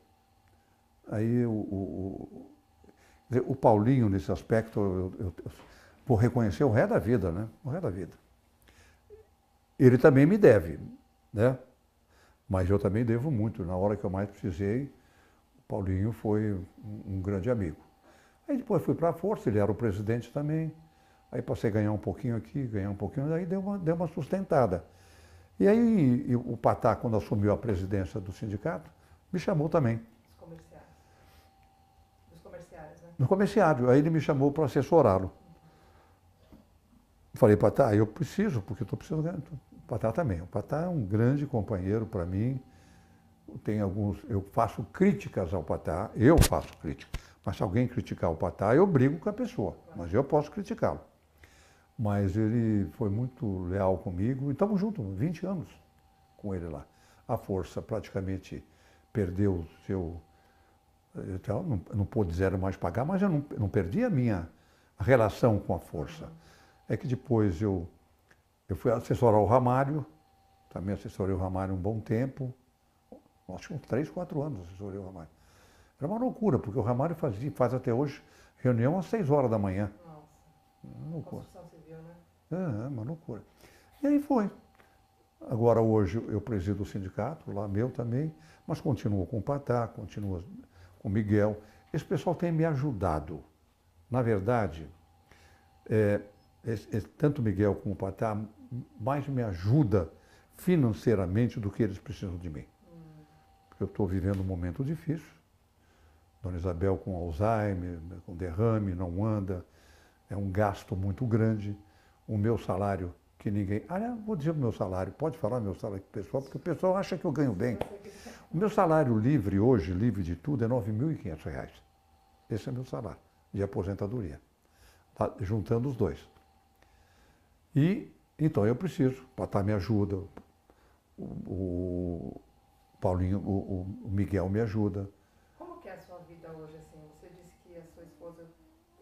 Aí o, o, o, o Paulinho, nesse aspecto, eu, eu, eu por reconhecer o ré da vida, né? O ré da vida. Ele também me deve, né? Mas eu também devo muito. Na hora que eu mais precisei, o Paulinho foi um grande amigo. Aí depois fui para a Força, ele era o presidente também. Aí passei a ganhar um pouquinho aqui, ganhar um pouquinho, aí deu uma, deu uma sustentada. E aí e o Patá, quando assumiu a presidência do sindicato, me chamou também. Dos comerciários. Dos comerciários, né? No comerciário. Aí ele me chamou para assessorá-lo. Falei, para Patá, eu preciso, porque estou precisando. Então, o Patá também. O Patá é um grande companheiro para mim. Tem alguns, eu faço críticas ao Patá, eu faço críticas. Mas se alguém criticar o Patá, eu brigo com a pessoa, mas eu posso criticá-lo. Mas ele foi muito leal comigo e estamos juntos, 20 anos com ele lá. A força praticamente perdeu o seu. Eu não, não pôde zero mais pagar, mas eu não, não perdi a minha relação com a força é que depois eu, eu fui assessorar o Ramário, também assessorei o Ramário um bom tempo, acho que uns três, quatro anos assessorei o Ramário. Era uma loucura, porque o Ramário fazia, faz até hoje reunião às seis horas da manhã. Nossa. Uma loucura. Civil, né? É, uma loucura. E aí foi. Agora hoje eu presido o sindicato, lá meu também, mas continuo com o Patá, continuo com o Miguel. Esse pessoal tem me ajudado. Na verdade, é, esse, esse, tanto Miguel como o Patá mais me ajuda financeiramente do que eles precisam de mim. Porque eu estou vivendo um momento difícil. Dona Isabel com Alzheimer, com derrame, não anda, é um gasto muito grande. O meu salário, que ninguém. Ah, vou dizer o meu salário, pode falar meu salário para o pessoal, porque o pessoal acha que eu ganho bem. O meu salário livre hoje, livre de tudo, é R$ 9.500. Esse é meu salário de aposentadoria, tá, juntando os dois. E então eu preciso, o Patá me ajuda, o, o Paulinho, o, o, Miguel me ajuda. Como que é a sua vida hoje assim? Você disse que a sua esposa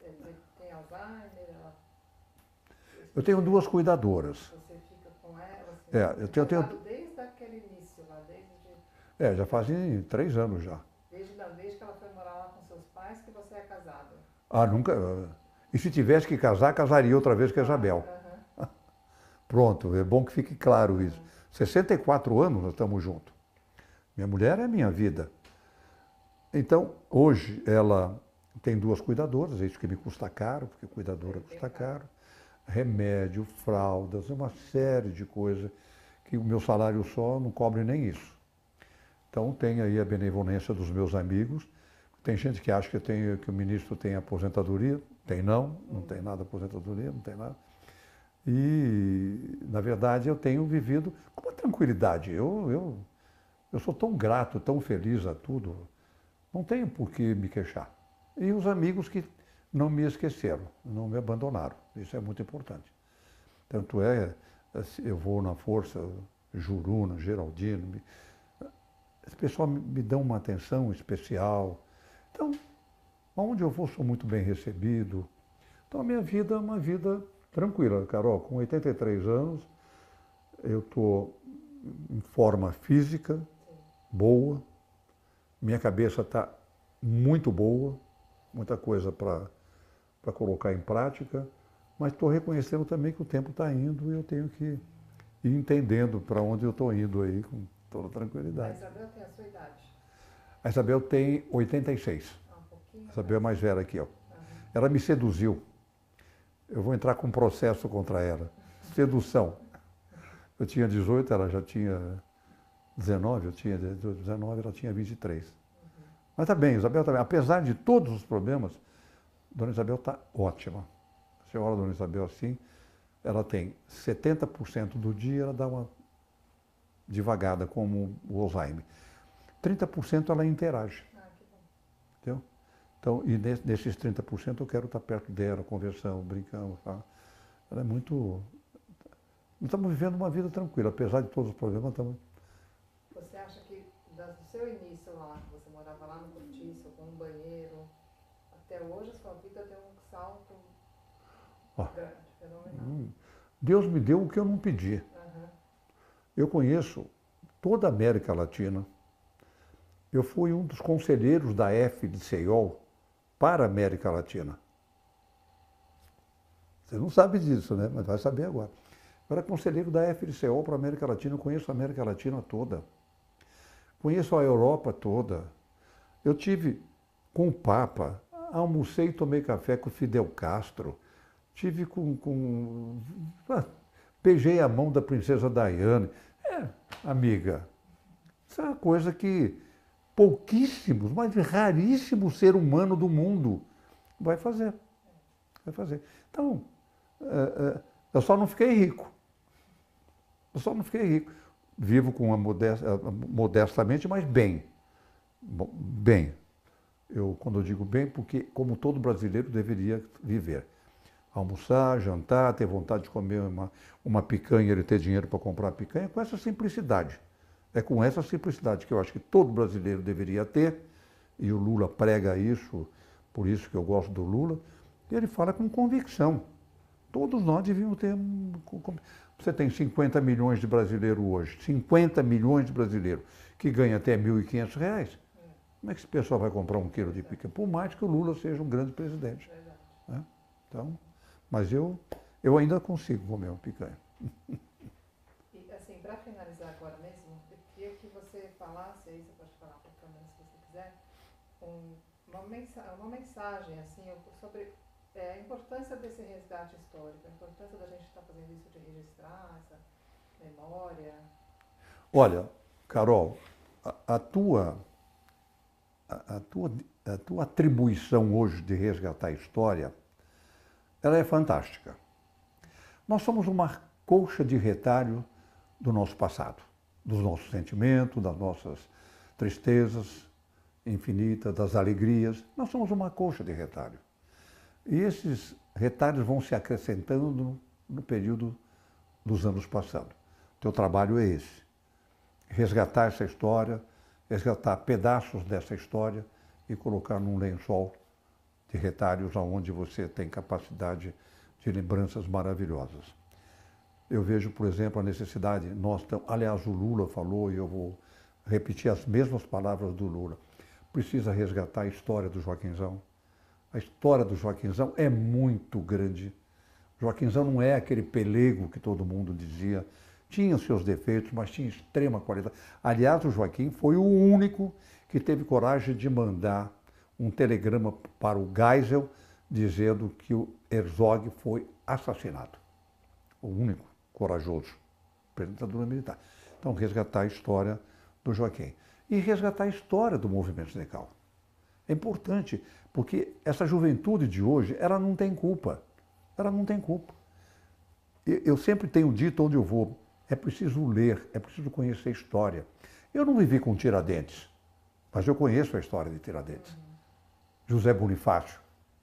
eh, tem Alzheimer, ela... Eu tenho duas cuidadoras. Você fica com ela? Assim, é, eu tenho, tenho... Desde aquele início lá, desde... É, já fazem três anos já. Desde, não, desde que ela foi morar lá com seus pais que você é casada? Ah, nunca... Eh, e se tivesse que casar, casaria outra vez com a ah, Isabel. Ah, Pronto, é bom que fique claro isso. 64 anos nós estamos juntos. Minha mulher é minha vida. Então, hoje ela tem duas cuidadoras, é isso que me custa caro, porque cuidadora custa caro. Remédio, fraldas, uma série de coisas que o meu salário só não cobre nem isso. Então, tem aí a benevolência dos meus amigos. Tem gente que acha que, tem, que o ministro tem aposentadoria. Tem não, não tem uhum. nada aposentadoria, não tem nada. E, na verdade, eu tenho vivido com uma tranquilidade. Eu, eu, eu sou tão grato, tão feliz a tudo. Não tenho por que me queixar. E os amigos que não me esqueceram, não me abandonaram. Isso é muito importante. Tanto é, eu vou na força, Juruna, Geraldino, me, esse pessoal me dão uma atenção especial. Então, aonde eu vou sou muito bem recebido. Então a minha vida é uma vida tranquila, Carol, com 83 anos, eu estou em forma física boa, minha cabeça está muito boa, muita coisa para colocar em prática, mas estou reconhecendo também que o tempo está indo e eu tenho que ir entendendo para onde eu estou indo aí com toda tranquilidade. A Isabel tem a sua idade? A Isabel tem 86. Ah, um a Isabel é né? mais velha aqui, ó. Ela me seduziu eu vou entrar com um processo contra ela. Sedução. Eu tinha 18, ela já tinha 19, eu tinha 19, ela tinha 23. Mas está bem, Isabel está bem. Apesar de todos os problemas, Dona Isabel está ótima. A senhora Dona Isabel, assim, ela tem 70% do dia, ela dá uma devagada, como o Alzheimer. 30% ela interage. Ah, entendeu? Então, e nesses 30% eu quero estar perto dela, conversando brincando Tá? Ela é muito. Nós estamos vivendo uma vida tranquila, apesar de todos os problemas. Estamos... Você acha que, do seu início lá, que você morava lá no cortiço, com um banheiro, até hoje a sua vida deu um salto grande, fenomenal? Hum. Deus me deu o que eu não pedi. Uhum. Eu conheço toda a América Latina. Eu fui um dos conselheiros da F de Seiol, para a América Latina. Você não sabe disso, né? Mas vai saber agora. Eu era conselheiro da FLCO para a América Latina, eu conheço a América Latina toda. Conheço a Europa toda. Eu tive com o Papa, almocei e tomei café com Fidel Castro. Tive com. com ah, beijei a mão da princesa Diane. É, amiga, isso é uma coisa que pouquíssimos, mas raríssimo ser humano do mundo vai fazer. Vai fazer. Então, eh, eh, eu só não fiquei rico. Eu só não fiquei rico. Vivo com uma eh, modestamente, mas bem. Bem. Eu, quando eu digo bem, porque como todo brasileiro deveria viver. Almoçar, jantar, ter vontade de comer uma, uma picanha, ele ter dinheiro para comprar picanha, com essa simplicidade. É com essa simplicidade que eu acho que todo brasileiro deveria ter, e o Lula prega isso, por isso que eu gosto do Lula, e ele fala com convicção. Todos nós devíamos ter. Você tem 50 milhões de brasileiros hoje, 50 milhões de brasileiros, que ganham até R$ reais. Como é que esse pessoal vai comprar um quilo de picanha? Por mais que o Lula seja um grande presidente. Né? Então, mas eu, eu ainda consigo comer uma picanha. *laughs* um, uma, mensa uma mensagem assim, sobre é, a importância desse resgate histórico, a importância da gente estar tá fazendo isso de registrar essa memória? Olha, Carol, a, a tua, a, a, tua, a tua atribuição hoje de resgatar a história, ela é fantástica. Nós somos uma colcha de retalho do nosso passado, dos nossos sentimentos, das nossas tristezas, infinita, das alegrias. Nós somos uma coxa de retalho. E esses retalhos vão se acrescentando no período dos anos passados. Teu trabalho é esse: resgatar essa história, resgatar pedaços dessa história e colocar num lençol de retalhos aonde você tem capacidade de lembranças maravilhosas. Eu vejo, por exemplo, a necessidade, nós, aliás, o Lula falou, e eu vou repetir as mesmas palavras do Lula, precisa resgatar a história do Joaquimzão. A história do Joaquimzão é muito grande. Joaquimzão não é aquele pelego que todo mundo dizia. Tinha seus defeitos, mas tinha extrema qualidade. Aliás, o Joaquim foi o único que teve coragem de mandar um telegrama para o Geisel dizendo que o Herzog foi assassinado. O único corajoso, apresentador militar. Então, resgatar a história do Joaquim e resgatar a história do movimento sindical. É importante, porque essa juventude de hoje, ela não tem culpa. Ela não tem culpa. Eu sempre tenho dito onde eu vou, é preciso ler, é preciso conhecer a história. Eu não vivi com Tiradentes, mas eu conheço a história de Tiradentes. José Bonifácio.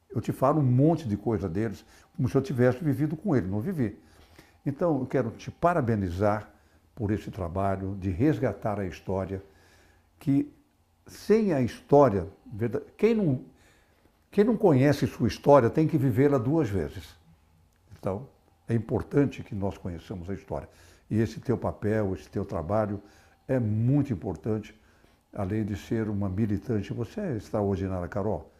Eu te falo um monte de coisa deles, como se eu tivesse vivido com ele, não vivi. Então, eu quero te parabenizar por esse trabalho de resgatar a história que sem a história, quem não, quem não conhece sua história tem que vivê-la duas vezes. Então, é importante que nós conheçamos a história. E esse teu papel, esse teu trabalho é muito importante, além de ser uma militante. Você é extraordinária, Carol.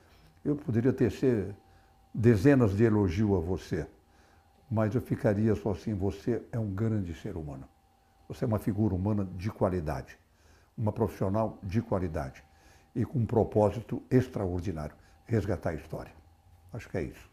Eu poderia tecer dezenas de elogios a você, mas eu ficaria só assim: você é um grande ser humano. Você é uma figura humana de qualidade uma profissional de qualidade e com um propósito extraordinário resgatar a história. Acho que é isso.